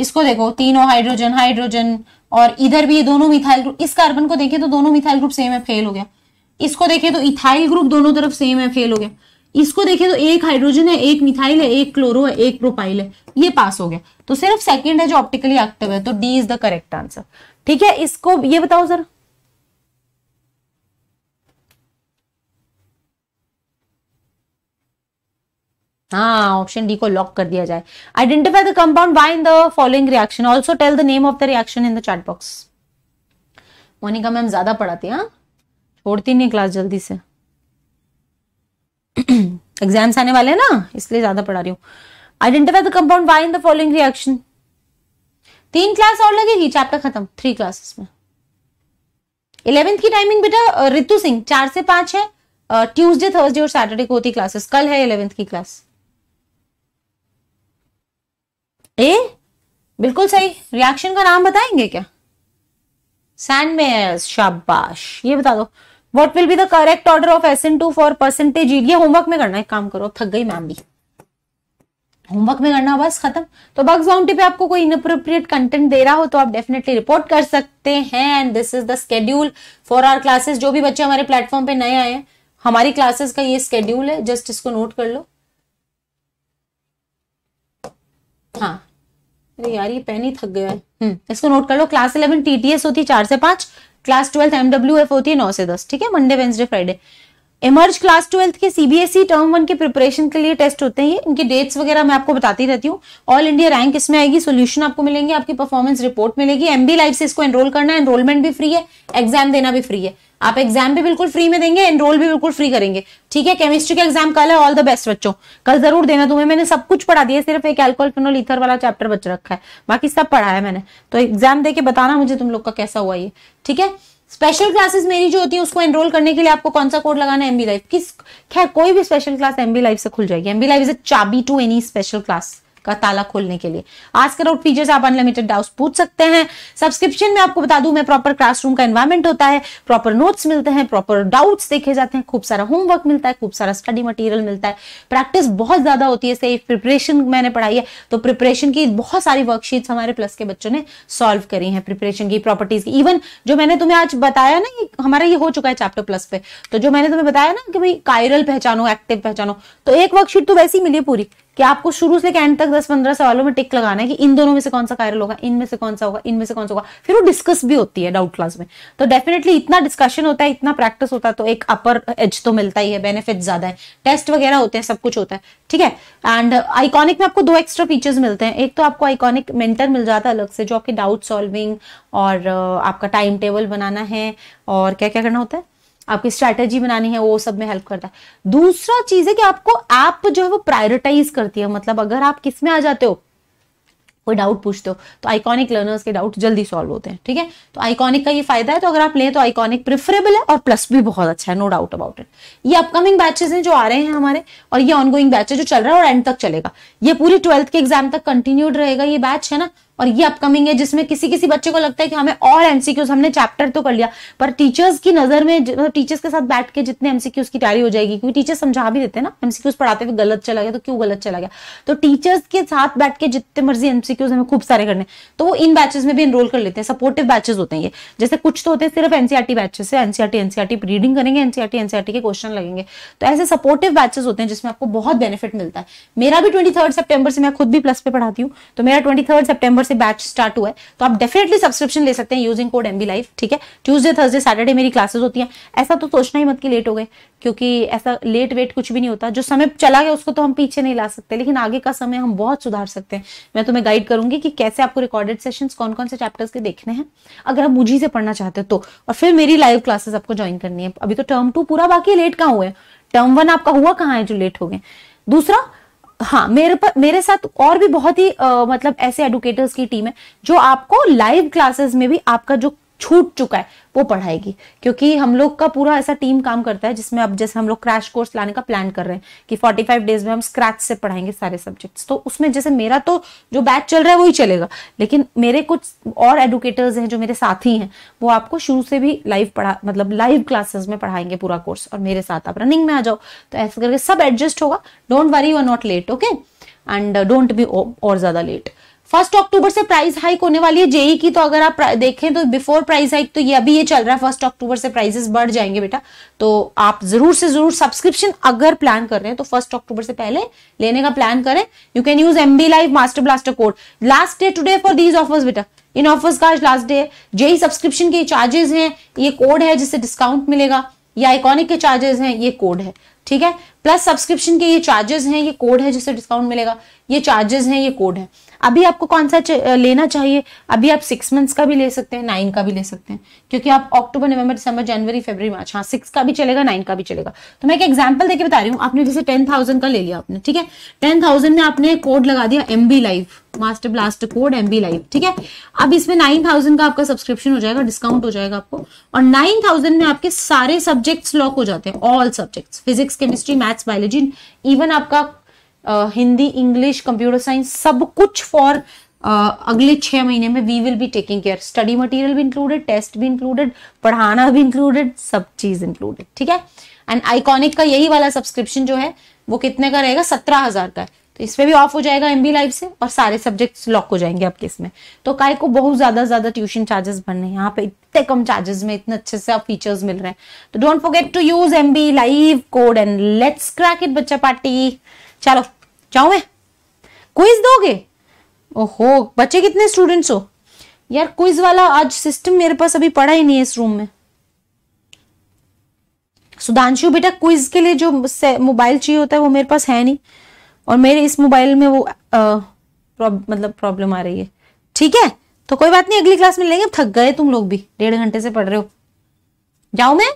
इसको देखो तीनों हाइड्रोजन हाइड्रोजन और इधर भी ये दोनों मिथाइल ग्रुप इस कार्बन को देखें तो दोनों मिथाइल ग्रुप सेम है फेल हो गया इसको देखें तो इथाइल ग्रुप दोनों तरफ सेम है फेल हो गया इसको देखें तो एक हाइड्रोजन है एक मिथाइल है एक क्लोरो है एक प्रोपाइल है ये पास हो गया तो सिर्फ सेकेंड है जो ऑप्टिकली एक्टिव है तो D is the correct answer ठीक है इसको ये बताओ सर हाँ ऑप्शन डी को लॉक कर दिया जाए identify the compound by in the following reaction also tell the name of the reaction in the chat box Monika ma'am ज्यादा पढ़ाती है हाँ? छोड़ती नहीं क्लास जल्दी से एग्जाम्स आने वाले हैं ना इसलिए ज्यादा पढ़ा रही हूँ identify the compound Y in the following reaction तीन क्लास और लगेगी चैप्टर खत्म थ्री क्लासेस में इलेवेंथ की टाइमिंग बेटा रितु सिंह चार से पांच है ट्यूसडे थर्सडे और सैटरडे को होती क्लासेस कल है इलेवेंथ की क्लास ए बिल्कुल सही रिएक्शन का नाम बताएंगे क्या सैंड शाबाश ये बता दो what will be the correct order of S N two for percentage ये होमवर्क में करना है काम करो थक गई मैम भी होमवर्क में करना बस खत्म तो बग्स बाउंड्री पे आपको कोई इनअप्रोप्रिएट कंटेंट दे रहा हो तो आप डेफिनेटली रिपोर्ट कर सकते हैं and this is the schedule for our classes जो भी बच्चे हमारे प्लेटफॉर्म पे नए आए हैं हमारी क्लासेस का ये स्केड्यूल है जस्ट इसको नोट कर लो हाँ अरे यार ये पेन ही थक गया है हम्म, इसको नोट कर लो क्लास इलेवन टीटीएस होती है चार से पांच क्लास ट्वेल्थ एमडब्ल्यू एफ होती है नौ से दस ठीक है Monday Wednesday Friday emerge class twelfth के सीबीएसई टर्म वन के प्रिपरेशन के लिए टेस्ट होते हैं इनके डेट्स वगैरह मैं आपको बताती रहती हूँ ऑल इंडिया रैंक इसमें आएगी सोल्यूशन आपको मिलेंगे आपकी परफॉर्मेंस रिपोर्ट मिलेगी एमबी लाइफ से इसको एनरोल करना है एनरोलमेंट भी फ्री है एग्जाम देना भी फ्री है आप एग्जाम भी बिल्कुल फ्री में देंगे एनरोल भी बिल्कुल फ्री करेंगे ठीक है केमिस्ट्री का एग्जाम कल है ऑल द बेस्ट बच्चों कल जरूर देना तुम्हें मैंने सब कुछ पढ़ा दिया सिर्फ एक एल्कोल फिनोल इथर वाला चैप्टर बच रखा है बाकी सब पढ़ा है मैंने तो एग्जाम दे के बताना मुझे तुम लोग का कैसा हुआ ये ठीक है स्पेशल क्लासेस मेरी जो होती है उसको एनरोल करने के लिए आपको कौन सा कोड लगाना है एमबी लाइफ किस खैर कोई भी स्पेशल क्लास एमबी लाइफ से खुल जाएगी एमबी लाइफ इज अ चाबी टू एनी स्पेशल क्लास का ताला खोलने के लिए आस्कर और फीचर्स आप अनलिमिटेड डाउट पूछ सकते हैं सब्सक्रिप्शन में आपको बता दूं मैं प्रॉपर क्लासरूम का एनवायरमेंट होता है प्रॉपर नोट्स मिलते हैं प्रॉपर डाउट्स देखे जाते हैं खूब सारा होमवर्क मिलता है खूब सारा स्टडी मटेरियल मिलता है प्रैक्टिस बहुत ज्यादा होती है सेफ प्रिपरेशन मैंने पढ़ाई है तो प्रिपरेशन की बहुत सारी वर्कशीट्स हमारे प्लस के बच्चों ने सॉल्व करी है प्रिपरेशन की प्रॉपर्टीज की इवन जो मैंने तुम्हें आज बताया ना हमारा ये हो चुका है चैप्टर प्लस पे तो जो मैंने तुम्हें बताया ना कि भाई कायरल पहचानो एक्टिव पहचानो तो एक वर्कशीट तो वैसी मिली पूरी कि आपको शुरू से एंड तक दस पंद्रह सवालों में टिक लगाना है कि इन दोनों में से कौन सा कायरल होगा इनमें से कौन सा होगा इनमें से कौन सा होगा फिर वो डिस्कस भी होती है डाउट क्लास में तो डेफिनेटली इतना डिस्कशन होता है इतना प्रैक्टिस होता है तो एक अपर एज तो मिलता ही है बेनिफिट ज्यादा है टेस्ट वगैरह होते हैं सब कुछ होता है ठीक है एंड आइकॉनिक में आपको दो एक्स्ट्रा फीचर्स मिलते हैं एक तो आपको आइकॉनिक मेंटर मिल जाता है अलग से जो आपके डाउट सॉल्विंग और uh, आपका टाइम टेबल बनाना है और क्या क्या करना होता है आपकी स्ट्रैटेजी बनानी है वो सब में हेल्प करता है दूसरा चीज है कि आपको ऐप जो है वो प्रायोरिटाइज करती है मतलब अगर आप किस में आ जाते हो कोई डाउट पूछते हो तो आइकॉनिक लर्नर्स के डाउट जल्दी सॉल्व होते हैं ठीक है तो आइकॉनिक का ये फायदा है तो अगर आप लें तो आइकॉनिक प्रिफरेबल है और प्लस भी बहुत अच्छा है नो डाउट अबाउट इट ये अपकमिंग बैचेस हैं जो आ रहे हैं हमारे और ये ऑनगोइंग बैच है जो चल रहा है और एंड तक चलेगा ये पूरी ट्वेल्थ के एग्जाम तक कंटिन्यूड रहेगा ये बैच है ना और ये अपकमिंग है जिसमें किसी किसी बच्चे को लगता है कि हमें और एमसीक्यूज हमने चैप्टर तो कर लिया पर टीचर्स की नजर में टीचर्स मतलब के साथ बैठ के जितने एमसीक्यूज की तैयारी हो जाएगी क्योंकि टीचर समझा भी देते हैं ना एमसीक्यूज पढ़ाते हुए गलत चला गया तो क्यों गलत चला गया तो टीचर्स के साथ बैठ के जितने मर्जी एमसीक्यूज हमें खूब सारे करने तो वो इन बैचेस में भी एनरोल कर लेते हैं सपोर्टिव बैचेस होते हैं ये जैसे कुछ तो होते हैं सिर्फ एनसीआरटी बैचेस है एनसीआरटी एनसीआरटी रीडिंग करेंगे एनसीआरटी एनसीआरटी e e के क्वेश्चन लगेंगे तो ऐसे सपोर्टिव बैचेस होते हैं जिसमें आपको बहुत बेनिफिट मिलता है मेरा भी ट्वेंटी सेप्टेबर से मैं खुद भी प्लस पे पढ़ाती हूँ तो मेरा ट्वेंटी थर्ड सेप्टेबर से बैच स्टार्ट हुआ है तो आप डेफिनेटली सब्सक्रिप्शन ले सकते हैं यूजिंग कोड एमबी लाइफ ठीक है ट्यूजडे थर्सडे सैटरडे मेरी क्लासेस होती हैं ऐसा तो सोचना ही मत कि लेट हो गए क्योंकि ऐसा लेट वेट कुछ भी नहीं होता जो समय चला गया उसको तो हम पीछे नहीं ला सकते लेकिन आगे का समय हम बहुत सुधार सकते हैं मैं तुम्हें गाइड करूंगी कि कैसे आपको रिकॉर्डेड सेशन कौन कौन से चैप्टर्स के देखने हैं अगर आप मुझे से पढ़ना चाहते हो तो और फिर मेरी लाइव क्लासेस आपको ज्वाइन करनी है अभी तो टर्म टू पूरा बाकी लेट कहाँ हुए टर्म वन आपका हुआ कहाँ है जो लेट हो गए दूसरा हाँ मेरे पर मेरे साथ और भी बहुत ही आ, मतलब ऐसे एडुकेटर्स की टीम है जो आपको लाइव क्लासेस में भी आपका जो छूट चुका है वो पढ़ाएगी क्योंकि हम लोग का पूरा ऐसा टीम काम करता है जिसमें अब जैसे हम लोग क्रैश कोर्स लाने का प्लान कर रहे हैं कि 45 डेज में हम स्क्रैच से पढ़ाएंगे सारे सब्जेक्ट्स तो उसमें जैसे मेरा तो जो बैच चल रहा है वही चलेगा लेकिन मेरे कुछ और एडुकेटर्स हैं जो मेरे साथी हैं वो आपको शुरू से भी लाइव पढ़ा मतलब लाइव क्लासेस में पढ़ाएंगे पूरा कोर्स और मेरे साथ आप रनिंग में आ जाओ तो ऐसे करके सब एडजस्ट होगा don't worry you are not late okay and don't be और ज्यादा लेट फर्स्ट अक्टूबर से प्राइस हाइक होने वाली है जेई की तो अगर आप देखें तो बिफोर प्राइस हाइक तो ये अभी ये चल रहा है फर्स्ट अक्टूबर से प्राइसेस बढ़ जाएंगे बेटा तो आप जरूर से जरूर सब्सक्रिप्शन अगर प्लान कर रहे हैं तो फर्स्ट अक्टूबर से पहले लेने का प्लान करें you can use MB live master blaster code last day today for these offers बेटा इन ऑफर्स का आज लास्ट डे जेई सब्सक्रिप्शन के चार्जेस है ये कोड है जिससे डिस्काउंट मिलेगा या आइकॉनिक के चार्जेस हैं ये कोड है ठीक है प्लस सब्सक्रिप्शन के ये चार्जेस हैं ये कोड है जिससे डिस्काउंट मिलेगा ये चार्जेस हैं ये कोड है अभी आपको कौन सा लेना चाहिए अभी आप सिक्स मंथ्स का भी ले सकते हैं नाइन का भी ले सकते हैं क्योंकि आप अक्टूबर नवंबर दिसंबर जनवरी फेबर मार्च हाँ सिक्स का भी चलेगा नाइन का भी चलेगा तो मैं एक एग्जाम्पल देकर बता रही हूँ आपने जैसे टेन थाउजेंड का ले लिया आपने ठीक है टेन थाउजेंड में आपने कोड लगा दिया M B life master blast code M B live ठीक है अब इसमें नाइन थाउजेंड का आपका सब्सक्रिप्शन हो जाएगा डिस्काउंट हो जाएगा आपको और नाइन थाउजेंड में आपके सारे सब्जेक्ट्स लॉक हो जाते हैं all subjects physics chemistry maths biology even आपका हिंदी इंग्लिश कंप्यूटर साइंस सब कुछ फॉर Uh, अगले छह महीने में we will be taking care study material भी इंक्लूडेड टेस्ट भी इंक्लूडेड पढ़ाना भी इंक्लूडेड सब चीज़ इंक्लूडेड ठीक है एंड आइकॉनिक का यही वाला सब्सक्रिप्शन जो है वो कितने का रहेगा सत्रह हज़ार का है तो इसमें भी ऑफ हो जाएगा एम बी लाइफ से और सारे सब्जेक्ट्स लॉक हो जाएंगे आपके इसमें तो काय को बहुत ज़्यादा ज़्यादा ट्यूशन चार्जेस भरने हैं यहाँ पे इतने कम चार्जेस में इतने अच्छे से आप फीचर्स मिल रहे हैं तो don't forget to use M B live code and let's crack it बच्चा पार्टी चलो जाओ मैं क्विज दोगे ओहो बच्चे कितने स्टूडेंट्स हो यार क्विज वाला आज सिस्टम मेरे पास अभी पड़ा ही नहीं है इस रूम में सुधांशु बेटा क्विज के लिए जो मोबाइल चाहिए होता है वो मेरे पास है नहीं और मेरे इस मोबाइल में वो आ, प्रॉब, मतलब प्रॉब्लम आ रही है ठीक है तो कोई बात नहीं अगली क्लास में लेंगे थक गए तुम लोग भी डेढ़ घंटे से पढ़ रहे हो जाओ मैं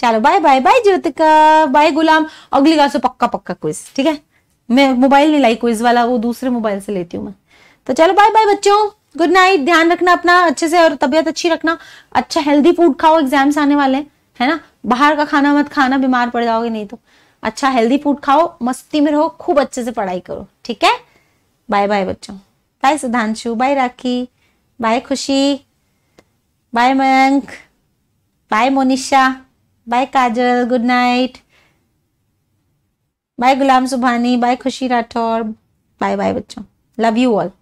चलो bye bye bye Jyotika bye Ghulam अगली क्लास से पक्का पक्का क्विज ठीक है मैं मोबाइल नहीं लाई क्विज वाला वो दूसरे मोबाइल से लेती हूँ मैं तो चलो बाय बाय बच्चों गुड नाइट ध्यान रखना अपना अच्छे से और तबियत अच्छी रखना अच्छा हेल्दी फूड खाओ एग्जाम्स आने वाले हैं है ना बाहर का खाना मत खाना बीमार पड़ जाओगे नहीं तो अच्छा हेल्दी फूड खाओ मस्ती में रहो खूब अच्छे से पढ़ाई करो ठीक है बाय बाय बच्चों bye Sudhanshu bye Rakhi bye Khushi bye Mayank bye Monisha bye Kajal good night bye Ghulam Subhani bye Khushi Rathore bye bye बच्चों लव यू ऑल